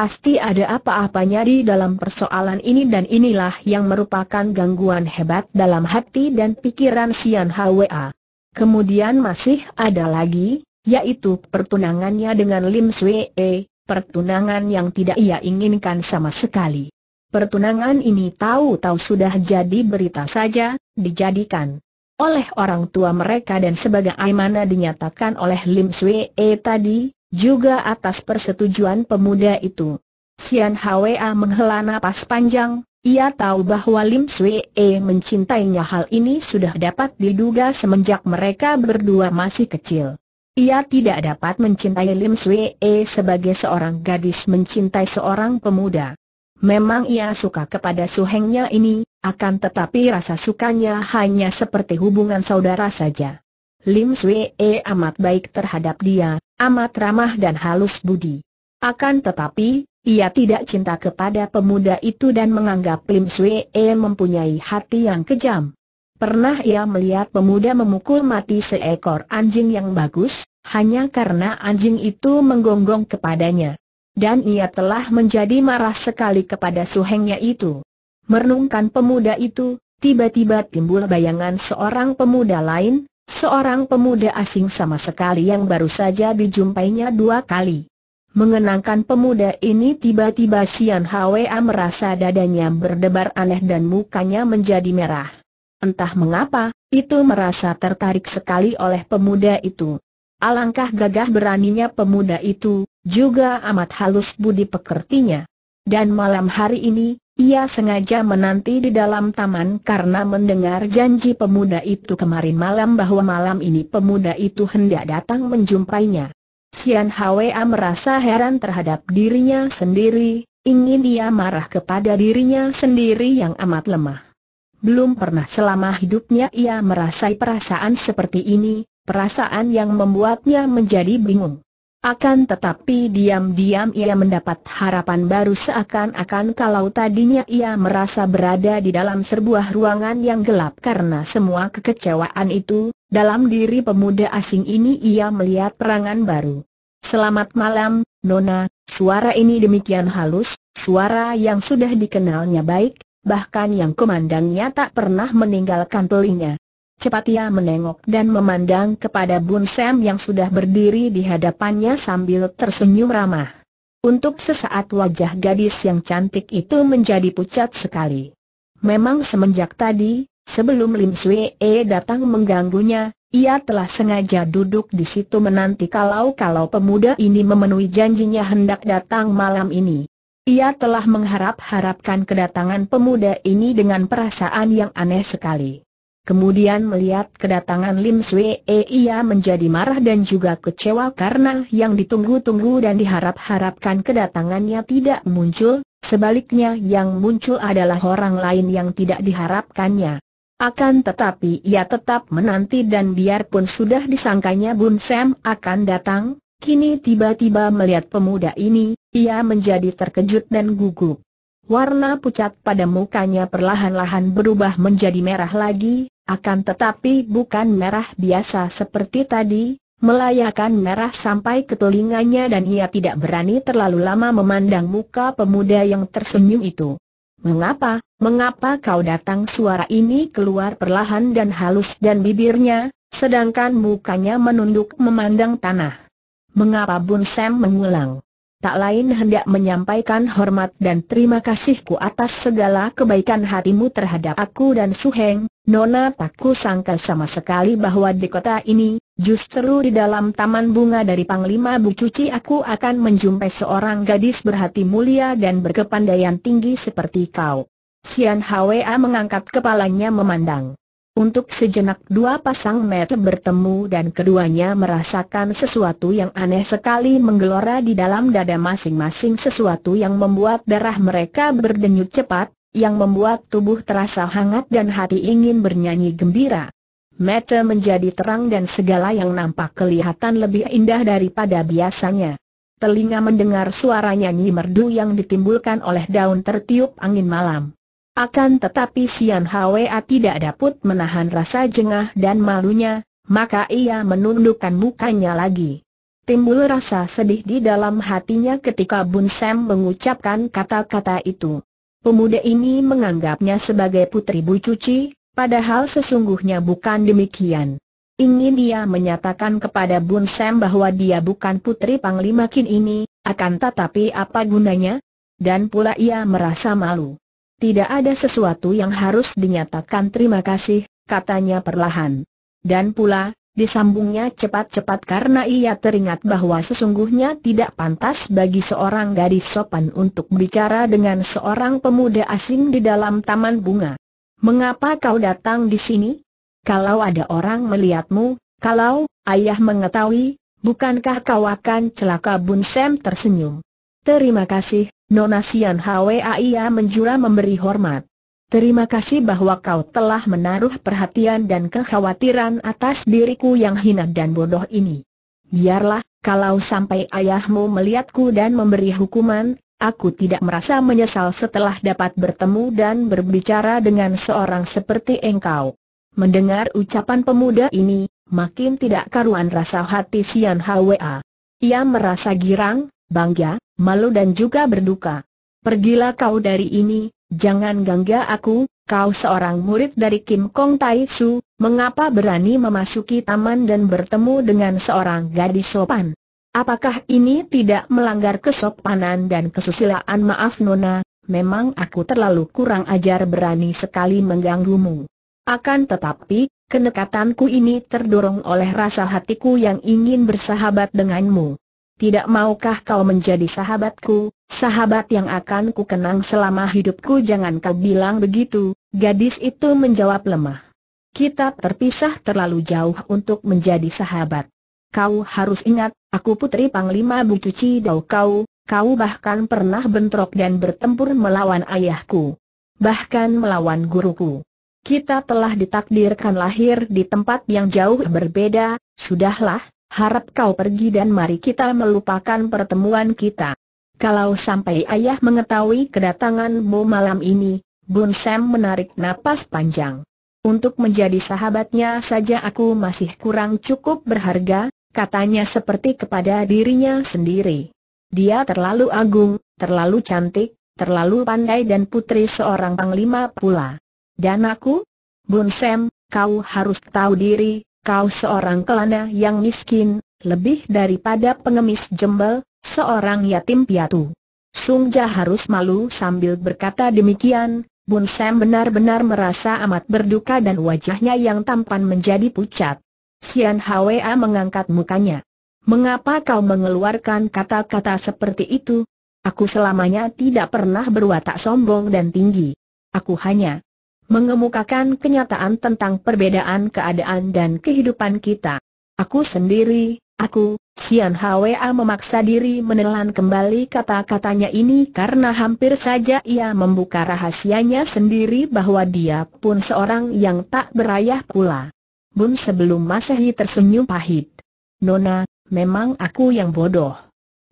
Pasti ada apa-apanya di dalam persoalan ini dan inilah yang merupakan gangguan hebat dalam hati dan pikiran Sian Hwa. Kemudian masih ada lagi, yaitu pertunangannya dengan Lim Swee, pertunangan yang tidak ia inginkan sama sekali. Pertunangan ini tahu-tahu sudah jadi berita saja, dijadikan oleh orang tua mereka dan sebagai mana dinyatakan oleh Lim Swee tadi, juga atas persetujuan pemuda itu. Sian Hwa menghela napas panjang, ia tahu bahwa Lim Swee mencintainya hal ini sudah dapat diduga semenjak mereka berdua masih kecil. Ia tidak dapat mencintai Lim Swee sebagai seorang gadis mencintai seorang pemuda. Memang ia suka kepada suhengnya ini, akan tetapi rasa sukanya hanya seperti hubungan saudara saja. Lim Swee e amat baik terhadap dia, amat ramah dan halus budi. Akan tetapi, ia tidak cinta kepada pemuda itu dan menganggap Lim Swee e mempunyai hati yang kejam. Pernah ia melihat pemuda memukul mati seekor anjing yang bagus, hanya karena anjing itu menggonggong kepadanya. Dan ia telah menjadi marah sekali kepada suhengnya itu. Merenungkan pemuda itu, tiba-tiba timbul bayangan seorang pemuda lain, Seorang pemuda asing sama sekali yang baru saja dijumpainya dua kali. Mengenangkan pemuda ini tiba-tiba Sian Hwa merasa dadanya berdebar aneh dan mukanya menjadi merah. Entah mengapa, itu merasa tertarik sekali oleh pemuda itu. Alangkah gagah beraninya pemuda itu, juga amat halus budi pekertinya. Dan malam hari ini, ia sengaja menanti di dalam taman karena mendengar janji pemuda itu kemarin malam bahwa malam ini pemuda itu hendak datang menjumpainya. Sian Hwa merasa heran terhadap dirinya sendiri, ingin dia marah kepada dirinya sendiri yang amat lemah. Belum pernah selama hidupnya ia merasai perasaan seperti ini, perasaan yang membuatnya menjadi bingung. Akan tetapi diam-diam ia mendapat harapan baru seakan-akan kalau tadinya ia merasa berada di dalam sebuah ruangan yang gelap karena semua kekecewaan itu, dalam diri pemuda asing ini ia melihat perangan baru. Selamat malam, Nona, suara ini demikian halus, suara yang sudah dikenalnya baik, bahkan yang komandannya tak pernah meninggalkan telinga. Cepat ia menengok dan memandang kepada Bun Sam yang sudah berdiri di hadapannya sambil tersenyum ramah. Untuk sesaat wajah gadis yang cantik itu menjadi pucat sekali. Memang semenjak tadi, sebelum Lim Swee datang mengganggunya, ia telah sengaja duduk di situ menanti kalau-kalau pemuda ini memenuhi janjinya hendak datang malam ini. Ia telah mengharap-harapkan kedatangan pemuda ini dengan perasaan yang aneh sekali. Kemudian melihat kedatangan Lim Swee ia menjadi marah dan juga kecewa karena yang ditunggu-tunggu dan diharap-harapkan kedatangannya tidak muncul, sebaliknya yang muncul adalah orang lain yang tidak diharapkannya. Akan tetapi ia tetap menanti dan biarpun sudah disangkanya Bun Sam akan datang, kini tiba-tiba melihat pemuda ini, ia menjadi terkejut dan gugup. Warna pucat pada mukanya perlahan-lahan berubah menjadi merah lagi, akan tetapi bukan merah biasa seperti tadi, melayakan merah sampai ke telinganya dan ia tidak berani terlalu lama memandang muka pemuda yang tersenyum itu. Mengapa, mengapa kau datang suara ini keluar perlahan dan halus dan bibirnya, sedangkan mukanya menunduk memandang tanah. Mengapa Bun Sam mengulang? tak lain hendak menyampaikan hormat dan terima kasihku atas segala kebaikan hatimu terhadap aku dan Su Heng. Nona tak kusangka sama sekali bahwa di kota ini, justru di dalam taman bunga dari Panglima Bu Cuci aku akan menjumpai seorang gadis berhati mulia dan berkepandaian tinggi seperti kau. Sian Hwa mengangkat kepalanya memandang. Untuk sejenak dua pasang mata bertemu dan keduanya merasakan sesuatu yang aneh sekali menggelora di dalam dada masing-masing sesuatu yang membuat darah mereka berdenyut cepat, yang membuat tubuh terasa hangat dan hati ingin bernyanyi gembira. Mata menjadi terang dan segala yang nampak kelihatan lebih indah daripada biasanya. Telinga mendengar suara nyanyi merdu yang ditimbulkan oleh daun tertiup angin malam. Akan tetapi Sian Hwa tidak dapat menahan rasa jengah dan malunya, maka ia menundukkan mukanya lagi. Timbul rasa sedih di dalam hatinya ketika Bun Sam mengucapkan kata-kata itu. Pemuda ini menganggapnya sebagai putri Bu Cuci, padahal sesungguhnya bukan demikian. Ingin dia menyatakan kepada Bun Sam bahwa dia bukan putri Panglima Kin ini, akan tetapi apa gunanya? Dan pula ia merasa malu. Tidak ada sesuatu yang harus dinyatakan terima kasih, katanya perlahan. Dan pula, disambungnya cepat-cepat karena ia teringat bahwa sesungguhnya tidak pantas bagi seorang gadis sopan untuk bicara dengan seorang pemuda asing di dalam taman bunga. Mengapa kau datang di sini? Kalau ada orang melihatmu, kalau ayah mengetahui, bukankah kau akan celaka Bun Sam tersenyum? Terima kasih, Nona Sian Hwa ia menjura memberi hormat. Terima kasih bahwa kau telah menaruh perhatian dan kekhawatiran atas diriku yang hina dan bodoh ini. Biarlah, kalau sampai ayahmu melihatku dan memberi hukuman, Aku tidak merasa menyesal setelah dapat bertemu dan berbicara dengan seorang seperti engkau. Mendengar ucapan pemuda ini, makin tidak karuan rasa hati Sian Hwa. Ia merasa girang, bangga, malu dan juga berduka. Pergilah kau dari ini, jangan gangga aku, kau seorang murid dari Kim Kong Tai Su, mengapa berani memasuki taman dan bertemu dengan seorang gadis sopan? Apakah ini tidak melanggar kesopanan dan kesusilaan maaf Nona, memang aku terlalu kurang ajar berani sekali mengganggumu. Akan tetapi, kenekatanku ini terdorong oleh rasa hatiku yang ingin bersahabat denganmu tidak maukah kau menjadi sahabatku, sahabat yang akan ku kenang selama hidupku jangan kau bilang begitu, gadis itu menjawab lemah. Kita terpisah terlalu jauh untuk menjadi sahabat. Kau harus ingat, aku putri Panglima Bucuci Dau kau, kau bahkan pernah bentrok dan bertempur melawan ayahku. Bahkan melawan guruku. Kita telah ditakdirkan lahir di tempat yang jauh berbeda, sudahlah, harap kau pergi dan mari kita melupakan pertemuan kita. Kalau sampai ayah mengetahui kedatanganmu malam ini, Bun Sam menarik napas panjang. Untuk menjadi sahabatnya saja aku masih kurang cukup berharga, katanya seperti kepada dirinya sendiri. Dia terlalu agung, terlalu cantik, terlalu pandai dan putri seorang panglima pula. Dan aku? Bun Sam, kau harus tahu diri, kau seorang kelana yang miskin, lebih daripada pengemis jembel, seorang yatim piatu. Sungja harus malu sambil berkata demikian, Bun Sam benar-benar merasa amat berduka dan wajahnya yang tampan menjadi pucat. Sian Hwa mengangkat mukanya. Mengapa kau mengeluarkan kata-kata seperti itu? Aku selamanya tidak pernah berwatak sombong dan tinggi. Aku hanya mengemukakan kenyataan tentang perbedaan keadaan dan kehidupan kita. Aku sendiri, aku, Sian Hwa memaksa diri menelan kembali kata-katanya ini karena hampir saja ia membuka rahasianya sendiri bahwa dia pun seorang yang tak berayah pula. Bun sebelum Masehi tersenyum pahit. Nona, memang aku yang bodoh.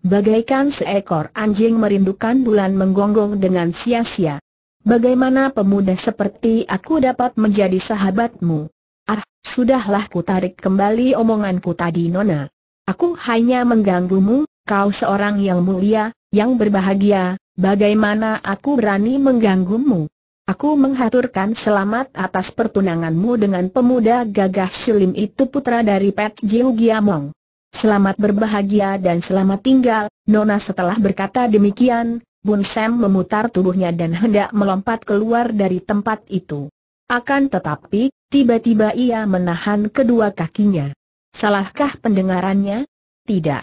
Bagaikan seekor anjing merindukan bulan menggonggong dengan sia-sia. Bagaimana pemuda seperti aku dapat menjadi sahabatmu? Ah, sudahlah ku tarik kembali omonganku tadi Nona. Aku hanya mengganggumu, kau seorang yang mulia, yang berbahagia, bagaimana aku berani mengganggumu? Aku menghaturkan selamat atas pertunanganmu dengan pemuda gagah sulim itu putra dari Pet Jiu Giamong. Selamat berbahagia dan selamat tinggal, Nona setelah berkata demikian, Bun Sam memutar tubuhnya dan hendak melompat keluar dari tempat itu. Akan tetapi, tiba-tiba ia menahan kedua kakinya. Salahkah pendengarannya? Tidak.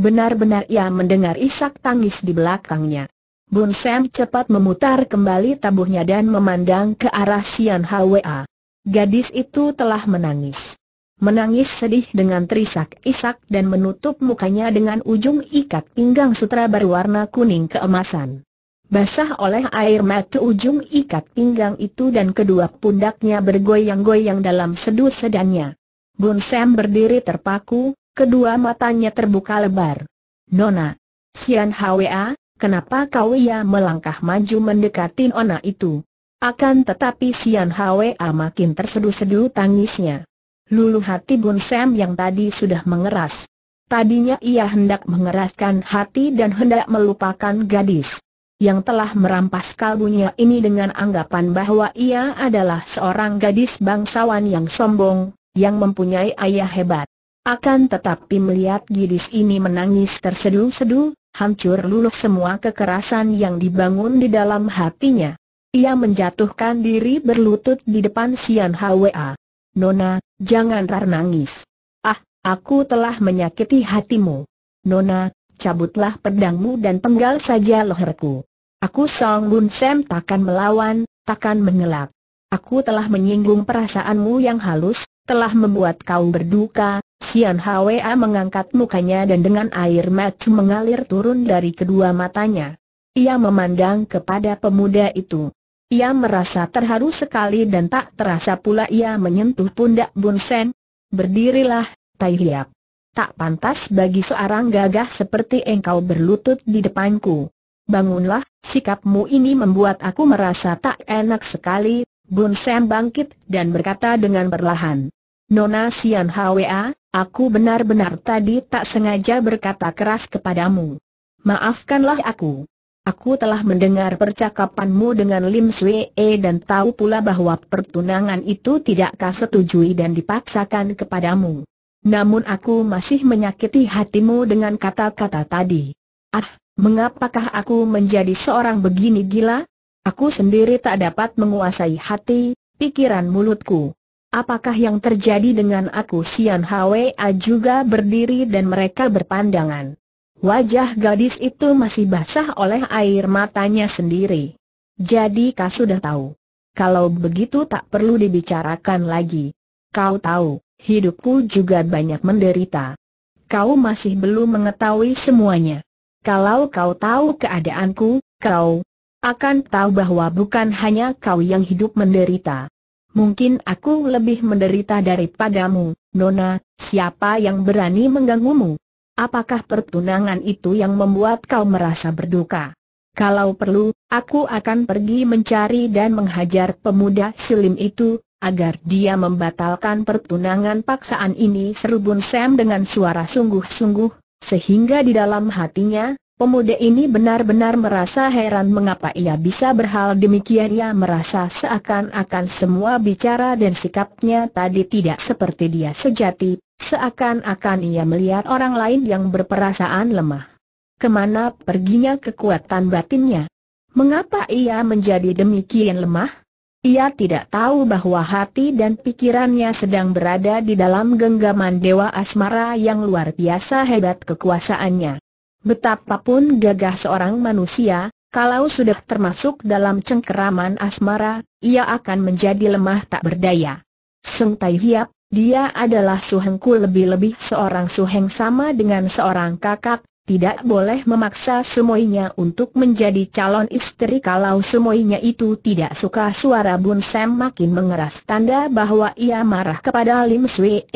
Benar-benar ia mendengar isak tangis di belakangnya. Bun Sam cepat memutar kembali tabuhnya dan memandang ke arah Sian Hwa. Gadis itu telah menangis menangis sedih dengan terisak-isak dan menutup mukanya dengan ujung ikat pinggang sutra berwarna kuning keemasan. Basah oleh air mata ujung ikat pinggang itu dan kedua pundaknya bergoyang-goyang dalam sedut sedannya. Bun Sam berdiri terpaku, kedua matanya terbuka lebar. Nona, Sian Hwa, kenapa kau ya melangkah maju mendekati Nona itu? Akan tetapi Sian Hwa makin terseduh-seduh tangisnya lulu hati Bun Sam yang tadi sudah mengeras. Tadinya ia hendak mengeraskan hati dan hendak melupakan gadis yang telah merampas kalbunya ini dengan anggapan bahwa ia adalah seorang gadis bangsawan yang sombong, yang mempunyai ayah hebat. Akan tetapi melihat gadis ini menangis tersedu sedu hancur luluh semua kekerasan yang dibangun di dalam hatinya. Ia menjatuhkan diri berlutut di depan Sian Hwa. Nona, jangan rar nangis. Ah, aku telah menyakiti hatimu. Nona, cabutlah pedangmu dan penggal saja leherku. Aku Song Bun Sam takkan melawan, takkan mengelak. Aku telah menyinggung perasaanmu yang halus, telah membuat kau berduka, Sian Hwa mengangkat mukanya dan dengan air mata mengalir turun dari kedua matanya. Ia memandang kepada pemuda itu. Ia merasa terharu sekali dan tak terasa pula ia menyentuh pundak Bun Sen. Berdirilah, Tai Hiap. Tak pantas bagi seorang gagah seperti engkau berlutut di depanku. Bangunlah, sikapmu ini membuat aku merasa tak enak sekali. Bun Sen bangkit dan berkata dengan perlahan. Nona Sian Hwa, aku benar-benar tadi tak sengaja berkata keras kepadamu. Maafkanlah aku. Aku telah mendengar percakapanmu dengan Lim Swee e dan tahu pula bahwa pertunangan itu tidak kau setujui dan dipaksakan kepadamu. Namun aku masih menyakiti hatimu dengan kata-kata tadi. Ah, mengapakah aku menjadi seorang begini gila? Aku sendiri tak dapat menguasai hati, pikiran mulutku. Apakah yang terjadi dengan aku Sian Hwa e juga berdiri dan mereka berpandangan. Wajah gadis itu masih basah oleh air matanya sendiri. Jadi kau sudah tahu. Kalau begitu tak perlu dibicarakan lagi. Kau tahu, hidupku juga banyak menderita. Kau masih belum mengetahui semuanya. Kalau kau tahu keadaanku, kau akan tahu bahwa bukan hanya kau yang hidup menderita. Mungkin aku lebih menderita daripadamu, Nona, siapa yang berani mengganggumu? Apakah pertunangan itu yang membuat kau merasa berduka? Kalau perlu, aku akan pergi mencari dan menghajar pemuda silim itu, agar dia membatalkan pertunangan paksaan ini serubun Sam dengan suara sungguh-sungguh, sehingga di dalam hatinya, Pemuda ini benar-benar merasa heran mengapa ia bisa berhal demikian ia merasa seakan-akan semua bicara dan sikapnya tadi tidak seperti dia sejati, seakan-akan ia melihat orang lain yang berperasaan lemah. Kemana perginya kekuatan batinnya? Mengapa ia menjadi demikian lemah? Ia tidak tahu bahwa hati dan pikirannya sedang berada di dalam genggaman Dewa Asmara yang luar biasa hebat kekuasaannya. Betapapun gagah seorang manusia, kalau sudah termasuk dalam cengkeraman asmara, ia akan menjadi lemah tak berdaya. Seng Tai Hiap, dia adalah suhengku lebih-lebih seorang suheng sama dengan seorang kakak, tidak boleh memaksa semuanya untuk menjadi calon istri kalau semuanya itu tidak suka suara Bun Sam makin mengeras tanda bahwa ia marah kepada Lim Swee.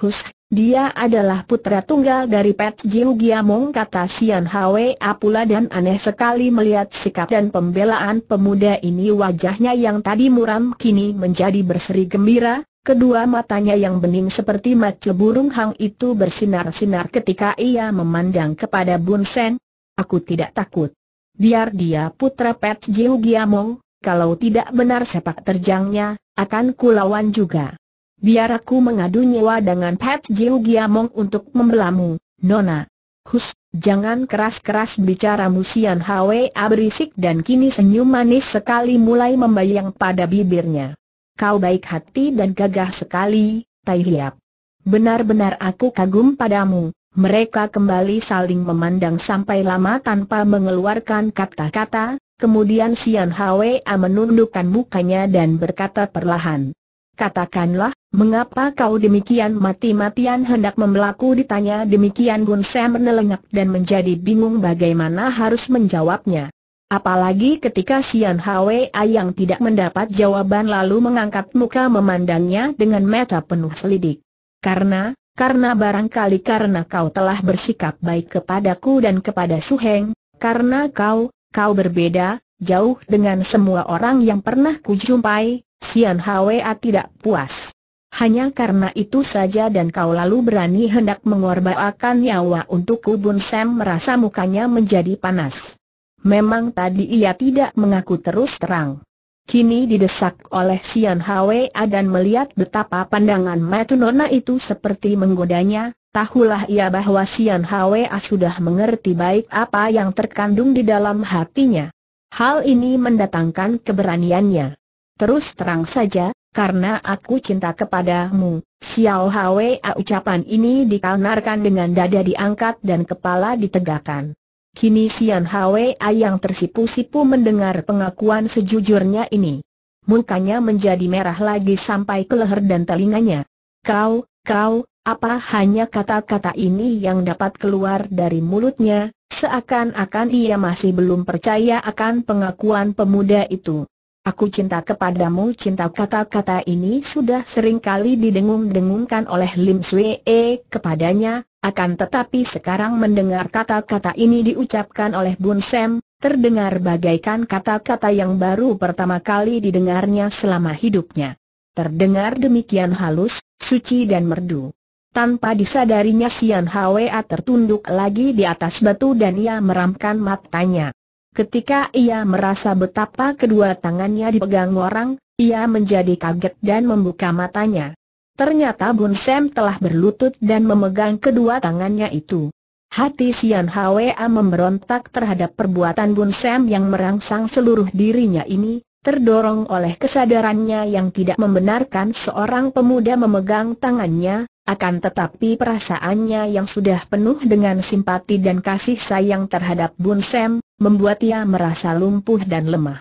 Hus, dia adalah putra tunggal dari Pet Jiu Giamong kata Sian Hwa Apula dan aneh sekali melihat sikap dan pembelaan pemuda ini wajahnya yang tadi muram kini menjadi berseri gembira, kedua matanya yang bening seperti mata burung hang itu bersinar-sinar ketika ia memandang kepada Bun Sen. Aku tidak takut. Biar dia putra Pet Jiu Giamong, kalau tidak benar sepak terjangnya, akan kulawan juga biar aku mengadu nyawa dengan Pat Jiu Giamong untuk membelamu, Nona. Hus, jangan keras-keras bicara Musian Hwa Abrisik dan kini senyum manis sekali mulai membayang pada bibirnya. Kau baik hati dan gagah sekali, Tai Hiap. Benar-benar aku kagum padamu. Mereka kembali saling memandang sampai lama tanpa mengeluarkan kata-kata, kemudian Sian Hwa menundukkan mukanya dan berkata perlahan, Katakanlah, mengapa kau demikian mati-matian hendak memelaku ditanya demikian Gun Sam menelengak dan menjadi bingung bagaimana harus menjawabnya. Apalagi ketika Sian Hwa yang tidak mendapat jawaban lalu mengangkat muka memandangnya dengan mata penuh selidik. Karena, karena barangkali karena kau telah bersikap baik kepadaku dan kepada Su Heng, karena kau, kau berbeda, jauh dengan semua orang yang pernah kujumpai, Sian Hwa tidak puas. Hanya karena itu saja dan kau lalu berani hendak mengorbankan nyawa untuk kubun Sam merasa mukanya menjadi panas. Memang tadi ia tidak mengaku terus terang. Kini didesak oleh Sian Hwa dan melihat betapa pandangan Matunona itu seperti menggodanya, tahulah ia bahwa Sian Hwa sudah mengerti baik apa yang terkandung di dalam hatinya. Hal ini mendatangkan keberaniannya. Terus terang saja, karena aku cinta kepadamu. Xiao Hwa ucapan ini dikalnarkan dengan dada diangkat dan kepala ditegakkan. Kini Xian Hwa yang tersipu-sipu mendengar pengakuan sejujurnya ini. Mukanya menjadi merah lagi sampai ke leher dan telinganya. Kau, kau, apa hanya kata-kata ini yang dapat keluar dari mulutnya, seakan-akan ia masih belum percaya akan pengakuan pemuda itu. Aku cinta kepadamu cinta kata-kata ini sudah sering kali didengung-dengungkan oleh Lim Swee e kepadanya, akan tetapi sekarang mendengar kata-kata ini diucapkan oleh Bun Sam, terdengar bagaikan kata-kata yang baru pertama kali didengarnya selama hidupnya. Terdengar demikian halus, suci dan merdu. Tanpa disadarinya Sian Hwa tertunduk lagi di atas batu dan ia meramkan matanya. Ketika ia merasa betapa kedua tangannya dipegang orang, ia menjadi kaget dan membuka matanya. Ternyata Bun Sam telah berlutut dan memegang kedua tangannya itu. Hati Sian Hwa memberontak terhadap perbuatan Bun Sam yang merangsang seluruh dirinya ini, terdorong oleh kesadarannya yang tidak membenarkan seorang pemuda memegang tangannya, akan tetapi perasaannya yang sudah penuh dengan simpati dan kasih sayang terhadap Bun Sam, membuat ia merasa lumpuh dan lemah.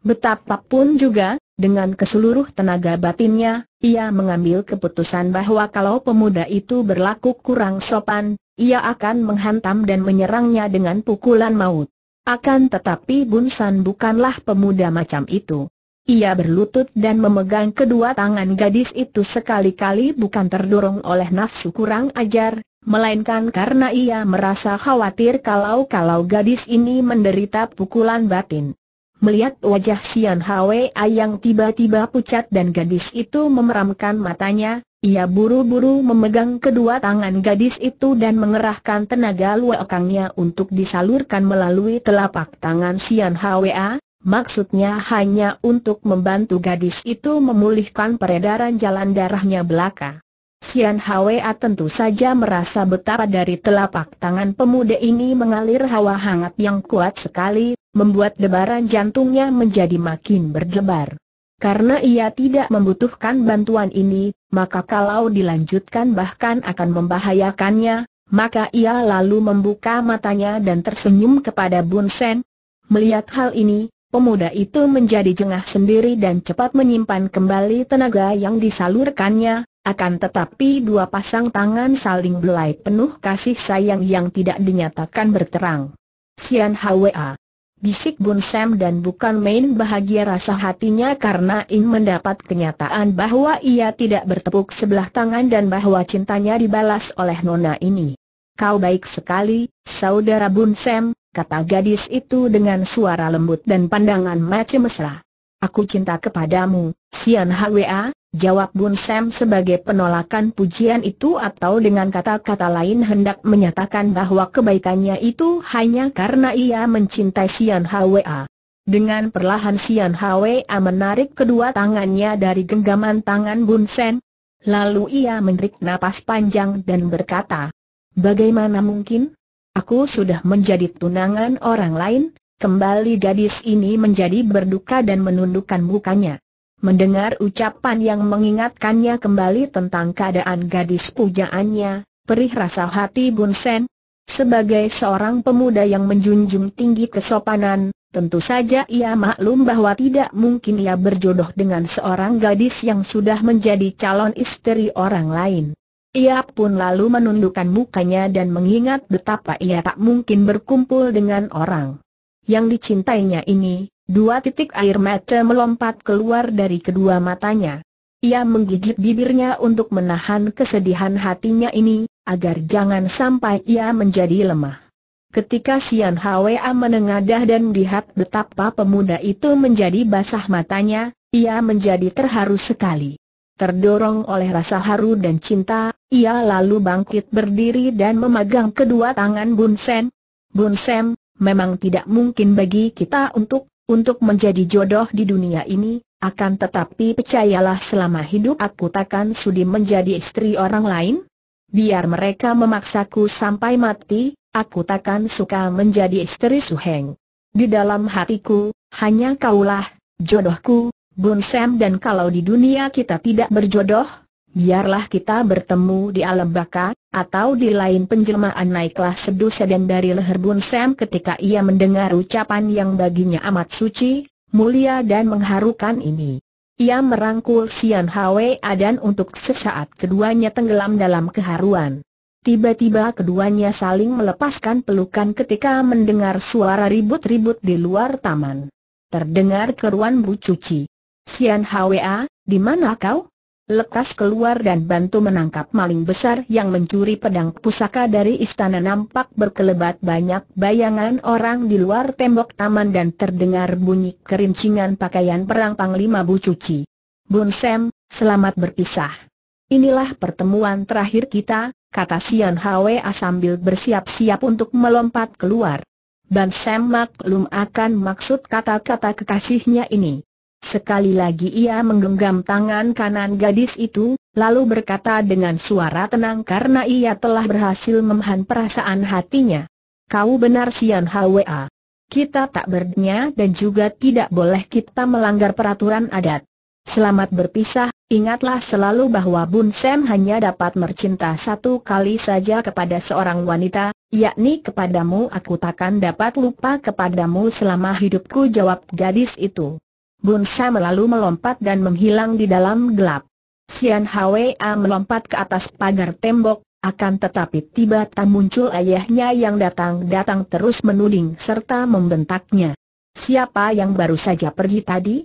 Betapapun juga, dengan keseluruh tenaga batinnya, ia mengambil keputusan bahwa kalau pemuda itu berlaku kurang sopan, ia akan menghantam dan menyerangnya dengan pukulan maut. Akan tetapi Bunsan bukanlah pemuda macam itu. Ia berlutut dan memegang kedua tangan gadis itu sekali-kali bukan terdorong oleh nafsu kurang ajar, melainkan karena ia merasa khawatir kalau-kalau gadis ini menderita pukulan batin. Melihat wajah Sian Hwa yang tiba-tiba pucat dan gadis itu memeramkan matanya, ia buru-buru memegang kedua tangan gadis itu dan mengerahkan tenaga luakangnya untuk disalurkan melalui telapak tangan Sian Hwa, maksudnya hanya untuk membantu gadis itu memulihkan peredaran jalan darahnya belaka. Sian Hwa tentu saja merasa betapa dari telapak tangan pemuda ini mengalir hawa hangat yang kuat sekali, membuat debaran jantungnya menjadi makin berdebar. Karena ia tidak membutuhkan bantuan ini, maka kalau dilanjutkan bahkan akan membahayakannya, maka ia lalu membuka matanya dan tersenyum kepada Bun Sen. Melihat hal ini, pemuda itu menjadi jengah sendiri dan cepat menyimpan kembali tenaga yang disalurkannya, akan tetapi dua pasang tangan saling belai penuh kasih sayang yang tidak dinyatakan berterang. Sian Hwa. Bisik Bun Sam dan bukan main bahagia rasa hatinya karena In mendapat kenyataan bahwa ia tidak bertepuk sebelah tangan dan bahwa cintanya dibalas oleh nona ini. Kau baik sekali, saudara Bun Sam, kata gadis itu dengan suara lembut dan pandangan macam mesra. Aku cinta kepadamu, Sian Hwa, Jawab Bun Sam sebagai penolakan pujian itu atau dengan kata-kata lain hendak menyatakan bahwa kebaikannya itu hanya karena ia mencintai Sian Hwa. Dengan perlahan Sian Hwa menarik kedua tangannya dari genggaman tangan Bun Sam. Lalu ia menarik napas panjang dan berkata, Bagaimana mungkin? Aku sudah menjadi tunangan orang lain, kembali gadis ini menjadi berduka dan menundukkan mukanya. Mendengar ucapan yang mengingatkannya kembali tentang keadaan gadis pujaannya, perih rasa hati Bun Sen. Sebagai seorang pemuda yang menjunjung tinggi kesopanan, tentu saja ia maklum bahwa tidak mungkin ia berjodoh dengan seorang gadis yang sudah menjadi calon istri orang lain. Ia pun lalu menundukkan mukanya dan mengingat betapa ia tak mungkin berkumpul dengan orang yang dicintainya ini, Dua titik air mata melompat keluar dari kedua matanya. Ia menggigit bibirnya untuk menahan kesedihan hatinya ini, agar jangan sampai ia menjadi lemah. Ketika Sian Hwa menengadah dan melihat betapa pemuda itu menjadi basah matanya, ia menjadi terharu sekali. Terdorong oleh rasa haru dan cinta, ia lalu bangkit berdiri dan memegang kedua tangan Bun Sen. Bun Sen, memang tidak mungkin bagi kita untuk untuk menjadi jodoh di dunia ini, akan tetapi percayalah selama hidup aku takkan sudi menjadi istri orang lain. Biar mereka memaksaku sampai mati, aku takkan suka menjadi istri Suheng. Di dalam hatiku, hanya kaulah, jodohku, Bun Sam dan kalau di dunia kita tidak berjodoh, Biarlah kita bertemu di alam baka, atau di lain penjelmaan naiklah seduh sedan dari leher Bun Sam ketika ia mendengar ucapan yang baginya amat suci, mulia dan mengharukan ini. Ia merangkul Sian A dan untuk sesaat keduanya tenggelam dalam keharuan. Tiba-tiba keduanya saling melepaskan pelukan ketika mendengar suara ribut-ribut di luar taman. Terdengar keruan Bu Cuci. Sian Hwa, di mana kau? lekas keluar dan bantu menangkap maling besar yang mencuri pedang pusaka dari istana nampak berkelebat banyak bayangan orang di luar tembok taman dan terdengar bunyi kerincingan pakaian perang Panglima Bu Cuci. Bun Sam, selamat berpisah. Inilah pertemuan terakhir kita, kata Sian Hwa sambil bersiap-siap untuk melompat keluar. Dan Sam maklum akan maksud kata-kata kekasihnya ini. Sekali lagi ia menggenggam tangan kanan gadis itu, lalu berkata dengan suara tenang karena ia telah berhasil memaham perasaan hatinya. Kau benar Sian Hwa. Kita tak berdnya dan juga tidak boleh kita melanggar peraturan adat. Selamat berpisah, ingatlah selalu bahwa Bun Sam hanya dapat mercinta satu kali saja kepada seorang wanita, yakni kepadamu aku takkan dapat lupa kepadamu selama hidupku jawab gadis itu. Bunsa melalu melompat dan menghilang di dalam gelap. Sian Hwa melompat ke atas pagar tembok, akan tetapi tiba-tiba muncul ayahnya yang datang-datang terus menuding serta membentaknya. Siapa yang baru saja pergi tadi?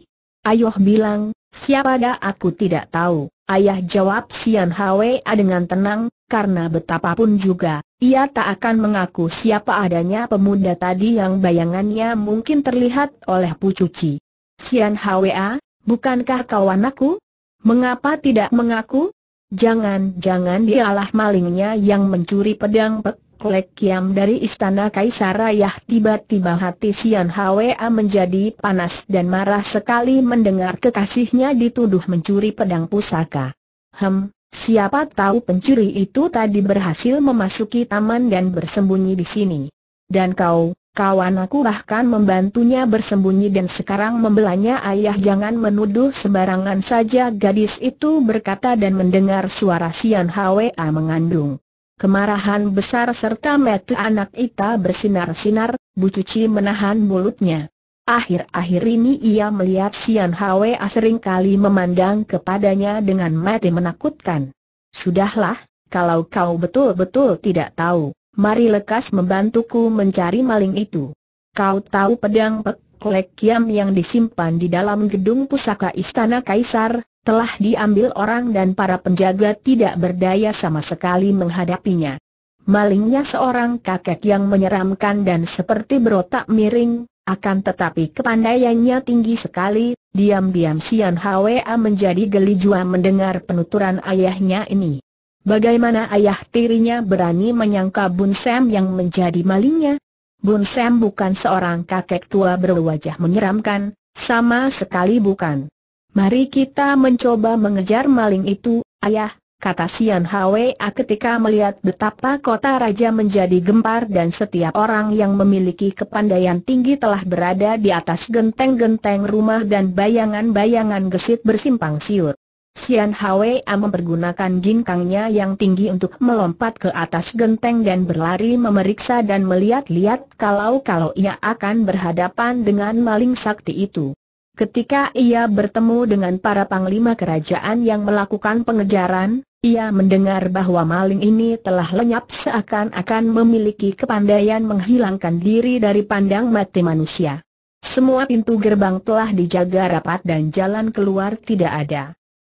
Ayoh bilang, siapa dah aku tidak tahu. Ayah jawab Sian Hwa dengan tenang, karena betapapun juga, ia tak akan mengaku siapa adanya pemuda tadi yang bayangannya mungkin terlihat oleh Pucuci. Sian Hwa, bukankah kau anakku? Mengapa tidak mengaku? Jangan-jangan dialah malingnya yang mencuri pedang Pek Kiam dari Istana Kaisar Ayah tiba-tiba hati Sian Hwa menjadi panas dan marah sekali mendengar kekasihnya dituduh mencuri pedang pusaka. Hem, siapa tahu pencuri itu tadi berhasil memasuki taman dan bersembunyi di sini. Dan kau, Kawan aku bahkan membantunya bersembunyi dan sekarang membelanya ayah jangan menuduh sembarangan saja gadis itu berkata dan mendengar suara Sian Hwa mengandung. Kemarahan besar serta mata anak Ita bersinar-sinar, Bu Cuci menahan mulutnya. Akhir-akhir ini ia melihat Sian Hwa seringkali memandang kepadanya dengan mata menakutkan. Sudahlah, kalau kau betul-betul tidak tahu, mari lekas membantuku mencari maling itu. Kau tahu pedang Pek yang disimpan di dalam gedung pusaka Istana Kaisar, telah diambil orang dan para penjaga tidak berdaya sama sekali menghadapinya. Malingnya seorang kakek yang menyeramkan dan seperti berotak miring, akan tetapi kepandaiannya tinggi sekali, diam-diam Sian Hwa menjadi geli jua mendengar penuturan ayahnya ini. Bagaimana ayah tirinya berani menyangka Bun Sam yang menjadi malingnya? Bun Sam bukan seorang kakek tua berwajah menyeramkan, sama sekali bukan. Mari kita mencoba mengejar maling itu, ayah, kata Sian Hwa ketika melihat betapa kota raja menjadi gempar dan setiap orang yang memiliki kepandaian tinggi telah berada di atas genteng-genteng rumah dan bayangan-bayangan gesit bersimpang siur. Xian Hwa mempergunakan ginkangnya yang tinggi untuk melompat ke atas genteng dan berlari memeriksa dan melihat-lihat kalau-kalau ia akan berhadapan dengan maling sakti itu. Ketika ia bertemu dengan para panglima kerajaan yang melakukan pengejaran, ia mendengar bahwa maling ini telah lenyap seakan-akan memiliki kepandaian menghilangkan diri dari pandang mati manusia. Semua pintu gerbang telah dijaga rapat dan jalan keluar tidak ada.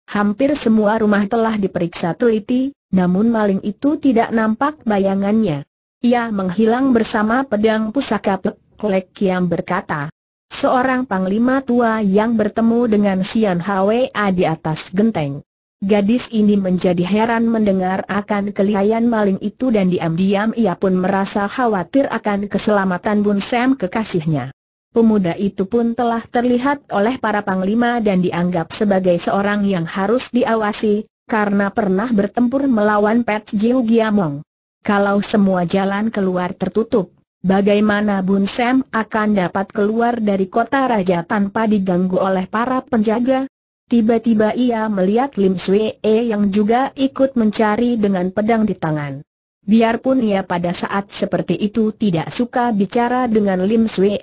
Hampir semua rumah telah diperiksa teliti, namun maling itu tidak nampak bayangannya. Ia menghilang bersama pedang pusaka Pek yang berkata. Seorang panglima tua yang bertemu dengan Sian Hwa di atas genteng. Gadis ini menjadi heran mendengar akan kelihayan maling itu dan diam-diam ia pun merasa khawatir akan keselamatan Bun Sam kekasihnya. Pemuda itu pun telah terlihat oleh para panglima dan dianggap sebagai seorang yang harus diawasi, karena pernah bertempur melawan Pet Jiu Giamong. Kalau semua jalan keluar tertutup, bagaimana Bun Sam akan dapat keluar dari kota raja tanpa diganggu oleh para penjaga? Tiba-tiba ia melihat Lim Swee yang juga ikut mencari dengan pedang di tangan. Biarpun ia pada saat seperti itu tidak suka bicara dengan Lim Swee,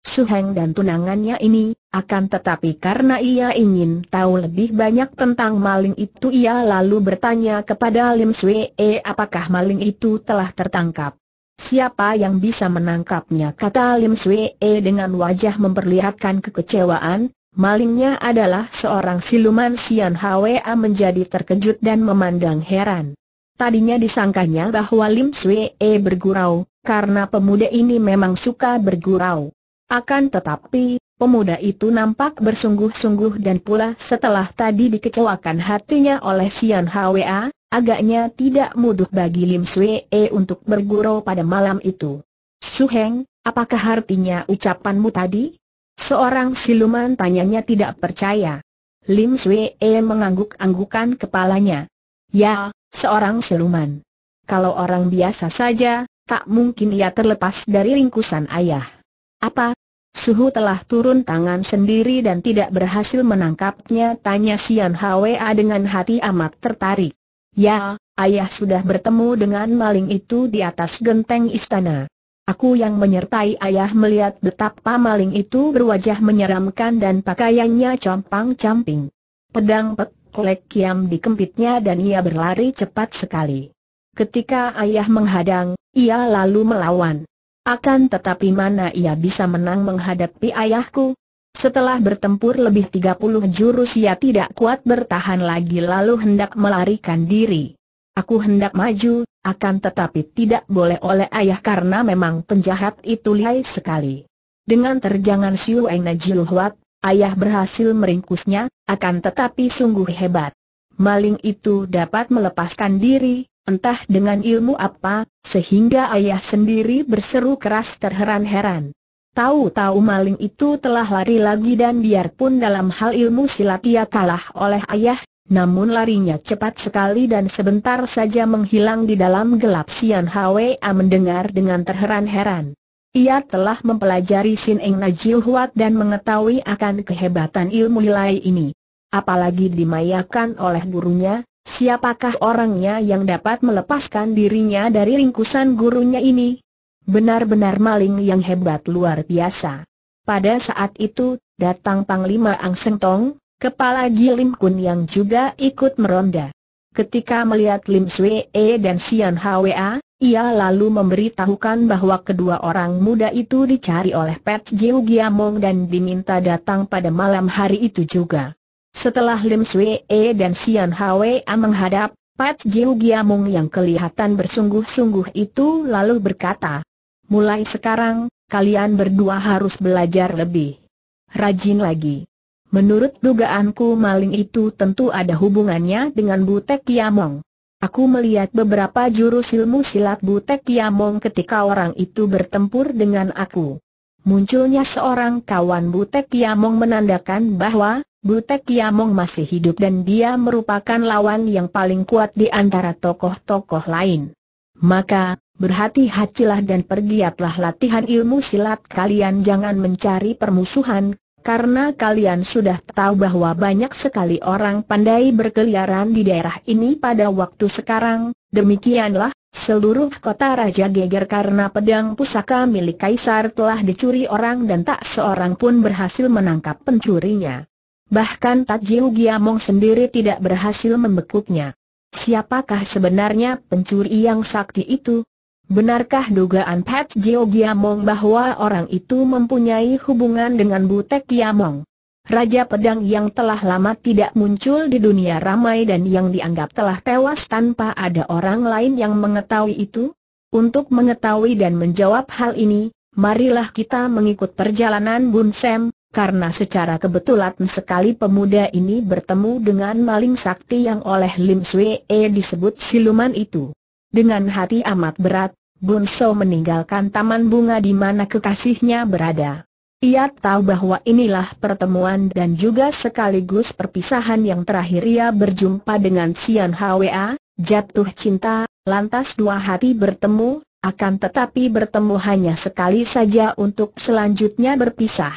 Suheng dan tunangannya ini, akan tetapi karena ia ingin tahu lebih banyak tentang maling itu ia lalu bertanya kepada Lim Swee apakah maling itu telah tertangkap. Siapa yang bisa menangkapnya kata Lim Swee dengan wajah memperlihatkan kekecewaan, malingnya adalah seorang siluman Sian Hwa menjadi terkejut dan memandang heran. Tadinya disangkanya bahwa Lim Swee e bergurau, karena pemuda ini memang suka bergurau. Akan tetapi, pemuda itu nampak bersungguh-sungguh dan pula setelah tadi dikecewakan hatinya oleh Sian Hwa, agaknya tidak mudah bagi Lim Swee e untuk bergurau pada malam itu. Suheng, apakah artinya ucapanmu tadi? Seorang siluman tanyanya tidak percaya. Lim Swee e mengangguk-anggukan kepalanya. Ya, seorang siluman. Kalau orang biasa saja, tak mungkin ia terlepas dari ringkusan ayah. Apa? Suhu telah turun tangan sendiri dan tidak berhasil menangkapnya tanya Sian Hwa dengan hati amat tertarik. Ya, ayah sudah bertemu dengan maling itu di atas genteng istana. Aku yang menyertai ayah melihat betapa maling itu berwajah menyeramkan dan pakaiannya compang-camping. Pedang Pek kolek kiam di kempitnya dan ia berlari cepat sekali. Ketika ayah menghadang, ia lalu melawan. Akan tetapi mana ia bisa menang menghadapi ayahku? Setelah bertempur lebih 30 jurus ia tidak kuat bertahan lagi lalu hendak melarikan diri. Aku hendak maju, akan tetapi tidak boleh oleh ayah karena memang penjahat itu lihai sekali. Dengan terjangan Siu Eng Najiluhuat, ayah berhasil meringkusnya, akan tetapi sungguh hebat. Maling itu dapat melepaskan diri, entah dengan ilmu apa, sehingga ayah sendiri berseru keras terheran-heran. Tahu-tahu maling itu telah lari lagi dan biarpun dalam hal ilmu silat ia kalah oleh ayah, namun larinya cepat sekali dan sebentar saja menghilang di dalam gelap Sian Hwa mendengar dengan terheran-heran. Ia telah mempelajari Sin Eng Najil Huat dan mengetahui akan kehebatan ilmu nilai ini. Apalagi dimayakan oleh gurunya, siapakah orangnya yang dapat melepaskan dirinya dari ringkusan gurunya ini? Benar-benar maling yang hebat luar biasa. Pada saat itu, datang Panglima Ang Seng Tong, kepala Gilim Kun yang juga ikut meronda. Ketika melihat Lim Swee e dan Sian Hwa, ia lalu memberitahukan bahwa kedua orang muda itu dicari oleh Pet Jiu Giamong dan diminta datang pada malam hari itu juga. Setelah Lim Swee dan Sian A e menghadap, Pat Jiu Giamong yang kelihatan bersungguh-sungguh itu lalu berkata, Mulai sekarang, kalian berdua harus belajar lebih rajin lagi. Menurut dugaanku maling itu tentu ada hubungannya dengan Butek Giamong." Aku melihat beberapa jurus ilmu silat Butek Yamong ketika orang itu bertempur dengan aku. Munculnya seorang kawan Butek Yamong menandakan bahwa Butek Yamong masih hidup dan dia merupakan lawan yang paling kuat di antara tokoh-tokoh lain. Maka, berhati-hatilah dan pergiatlah latihan ilmu silat kalian jangan mencari permusuhan, karena kalian sudah tahu bahwa banyak sekali orang pandai berkeliaran di daerah ini pada waktu sekarang, demikianlah, seluruh kota Raja Geger karena pedang pusaka milik Kaisar telah dicuri orang dan tak seorang pun berhasil menangkap pencurinya. Bahkan Tajiu Giamong sendiri tidak berhasil membekuknya. Siapakah sebenarnya pencuri yang sakti itu? Benarkah dugaan Pat Jio Giamong bahwa orang itu mempunyai hubungan dengan Butek Giamong? Raja pedang yang telah lama tidak muncul di dunia ramai dan yang dianggap telah tewas tanpa ada orang lain yang mengetahui itu? Untuk mengetahui dan menjawab hal ini, marilah kita mengikut perjalanan Bun Sem, karena secara kebetulan sekali pemuda ini bertemu dengan maling sakti yang oleh Lim Swee disebut siluman itu. Dengan hati amat berat, Bunso meninggalkan taman bunga di mana kekasihnya berada. Ia tahu bahwa inilah pertemuan dan juga sekaligus perpisahan yang terakhir ia berjumpa dengan Sian Hwa, jatuh cinta, lantas dua hati bertemu, akan tetapi bertemu hanya sekali saja untuk selanjutnya berpisah.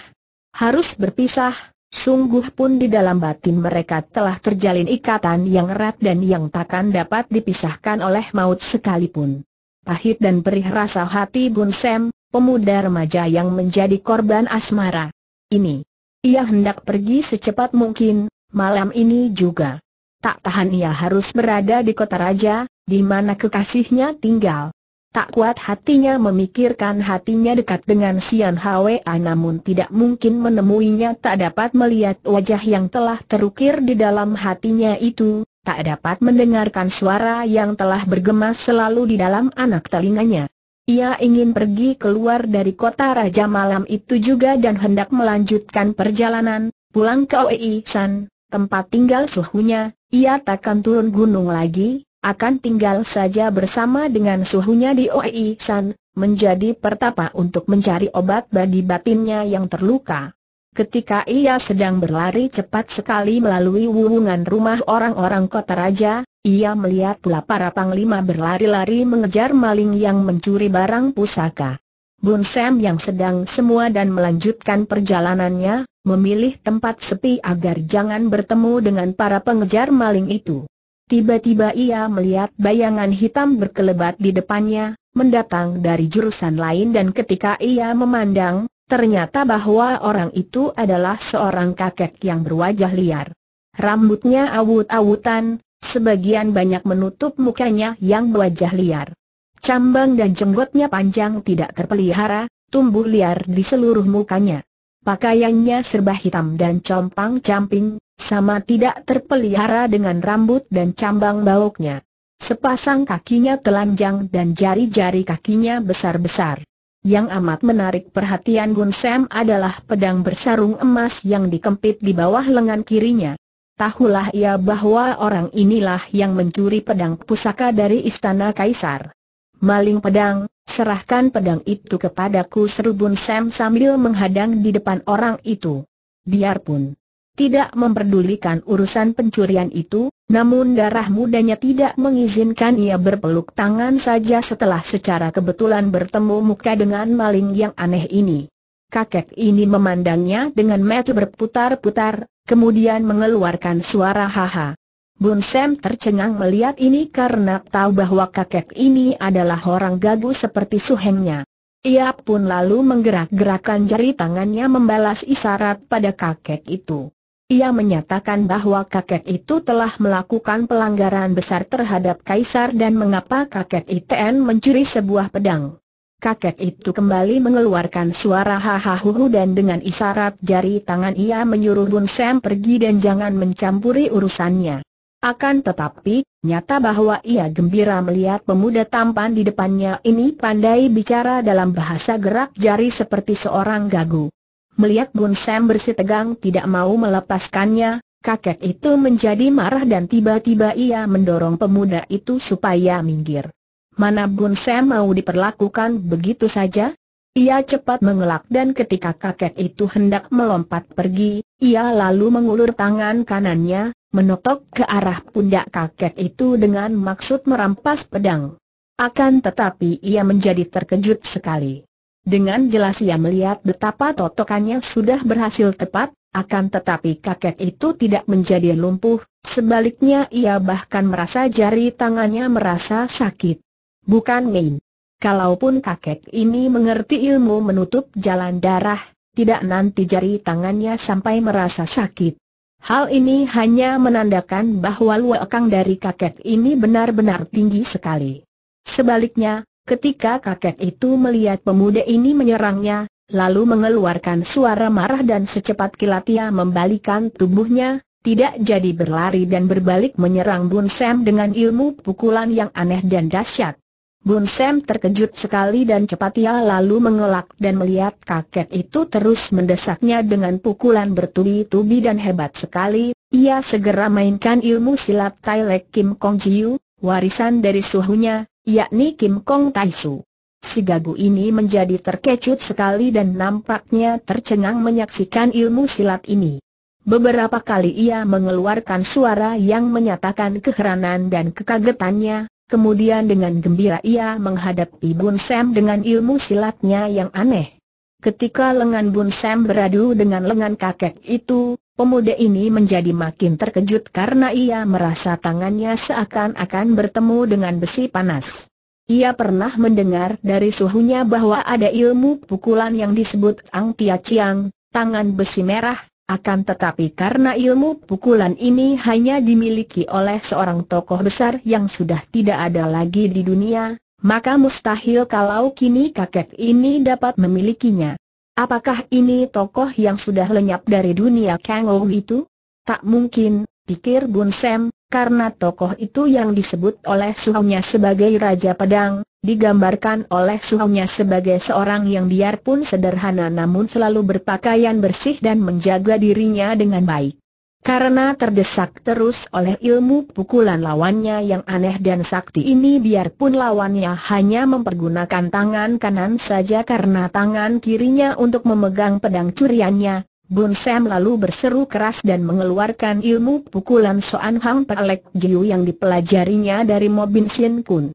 Harus berpisah, Sungguh pun di dalam batin mereka telah terjalin ikatan yang erat dan yang takkan dapat dipisahkan oleh maut sekalipun. Pahit dan perih rasa hati Bun Sem, pemuda remaja yang menjadi korban asmara. Ini. Ia hendak pergi secepat mungkin, malam ini juga. Tak tahan ia harus berada di kota raja, di mana kekasihnya tinggal. Tak kuat hatinya memikirkan hatinya dekat dengan Sian Hwa namun tidak mungkin menemuinya tak dapat melihat wajah yang telah terukir di dalam hatinya itu, tak dapat mendengarkan suara yang telah bergema selalu di dalam anak telinganya. Ia ingin pergi keluar dari kota Raja Malam itu juga dan hendak melanjutkan perjalanan, pulang ke Oei San, tempat tinggal suhunya, ia takkan turun gunung lagi, akan tinggal saja bersama dengan suhunya di Oei San, menjadi pertapa untuk mencari obat bagi batinnya yang terluka. Ketika ia sedang berlari cepat sekali melalui wuwungan rumah orang-orang kota raja, ia melihat pula para panglima berlari-lari mengejar maling yang mencuri barang pusaka. Bun Sam yang sedang semua dan melanjutkan perjalanannya, memilih tempat sepi agar jangan bertemu dengan para pengejar maling itu. Tiba-tiba ia melihat bayangan hitam berkelebat di depannya, mendatang dari jurusan lain dan ketika ia memandang, ternyata bahwa orang itu adalah seorang kakek yang berwajah liar. Rambutnya awut-awutan, sebagian banyak menutup mukanya yang berwajah liar. Cambang dan jenggotnya panjang tidak terpelihara, tumbuh liar di seluruh mukanya. Pakaiannya serba hitam dan compang-camping, sama tidak terpelihara dengan rambut dan cambang bauknya. Sepasang kakinya telanjang dan jari-jari kakinya besar-besar. Yang amat menarik perhatian Gun Sam adalah pedang bersarung emas yang dikempit di bawah lengan kirinya. Tahulah ia bahwa orang inilah yang mencuri pedang pusaka dari istana kaisar. Maling pedang, serahkan pedang itu kepadaku seru Gun Sam sambil menghadang di depan orang itu. Biarpun tidak memperdulikan urusan pencurian itu, namun darah mudanya tidak mengizinkan ia berpeluk tangan saja setelah secara kebetulan bertemu muka dengan maling yang aneh ini. Kakek ini memandangnya dengan mata berputar-putar, kemudian mengeluarkan suara haha. Bun Sam tercengang melihat ini karena tahu bahwa kakek ini adalah orang gagu seperti suhengnya. Ia pun lalu menggerak-gerakkan jari tangannya membalas isyarat pada kakek itu. Ia menyatakan bahwa kakek itu telah melakukan pelanggaran besar terhadap kaisar dan mengapa kakek ITN mencuri sebuah pedang. Kakek itu kembali mengeluarkan suara hahaha dan dengan isyarat jari tangan ia menyuruh Bun Sam pergi dan jangan mencampuri urusannya. Akan tetapi, nyata bahwa ia gembira melihat pemuda tampan di depannya ini pandai bicara dalam bahasa gerak jari seperti seorang gagu. Melihat Bun Sam bersih tegang tidak mau melepaskannya, kakek itu menjadi marah dan tiba-tiba ia mendorong pemuda itu supaya minggir. Mana Bun Sam mau diperlakukan begitu saja? Ia cepat mengelak dan ketika kakek itu hendak melompat pergi, ia lalu mengulur tangan kanannya, menotok ke arah pundak kakek itu dengan maksud merampas pedang. Akan tetapi ia menjadi terkejut sekali. Dengan jelas ia melihat betapa totokannya sudah berhasil tepat, akan tetapi kakek itu tidak menjadi lumpuh, sebaliknya ia bahkan merasa jari tangannya merasa sakit. Bukan main. Kalaupun kakek ini mengerti ilmu menutup jalan darah, tidak nanti jari tangannya sampai merasa sakit. Hal ini hanya menandakan bahwa luakang dari kakek ini benar-benar tinggi sekali. Sebaliknya, Ketika kakek itu melihat pemuda ini menyerangnya, lalu mengeluarkan suara marah dan secepat kilat ia membalikan tubuhnya, tidak jadi berlari dan berbalik menyerang Bun Sam dengan ilmu pukulan yang aneh dan dahsyat. Bun Sam terkejut sekali dan cepat ia lalu mengelak dan melihat kakek itu terus mendesaknya dengan pukulan bertubi-tubi dan hebat sekali, ia segera mainkan ilmu silat Tai Lek Kim Kong Jiu, warisan dari suhunya, yakni Kim Kong Su. Si gagu ini menjadi terkejut sekali dan nampaknya tercengang menyaksikan ilmu silat ini. Beberapa kali ia mengeluarkan suara yang menyatakan keheranan dan kekagetannya, kemudian dengan gembira ia menghadapi Bun Sam dengan ilmu silatnya yang aneh. Ketika lengan Bun Sam beradu dengan lengan kakek itu, Pemuda ini menjadi makin terkejut karena ia merasa tangannya seakan-akan bertemu dengan besi panas. Ia pernah mendengar dari suhunya bahwa ada ilmu pukulan yang disebut Ang Pia Chiang, tangan besi merah, akan tetapi karena ilmu pukulan ini hanya dimiliki oleh seorang tokoh besar yang sudah tidak ada lagi di dunia, maka mustahil kalau kini kakek ini dapat memilikinya. Apakah ini tokoh yang sudah lenyap dari dunia Kang Kangou itu? Tak mungkin, pikir Bun Sam, karena tokoh itu yang disebut oleh suhunya sebagai Raja Pedang, digambarkan oleh suhunya sebagai seorang yang biarpun sederhana namun selalu berpakaian bersih dan menjaga dirinya dengan baik. Karena terdesak terus oleh ilmu pukulan lawannya yang aneh dan sakti ini biarpun lawannya hanya mempergunakan tangan kanan saja karena tangan kirinya untuk memegang pedang curiannya, Bun Sam lalu berseru keras dan mengeluarkan ilmu pukulan Soan Hang Pelek Jiu yang dipelajarinya dari Mobin Sien Kun.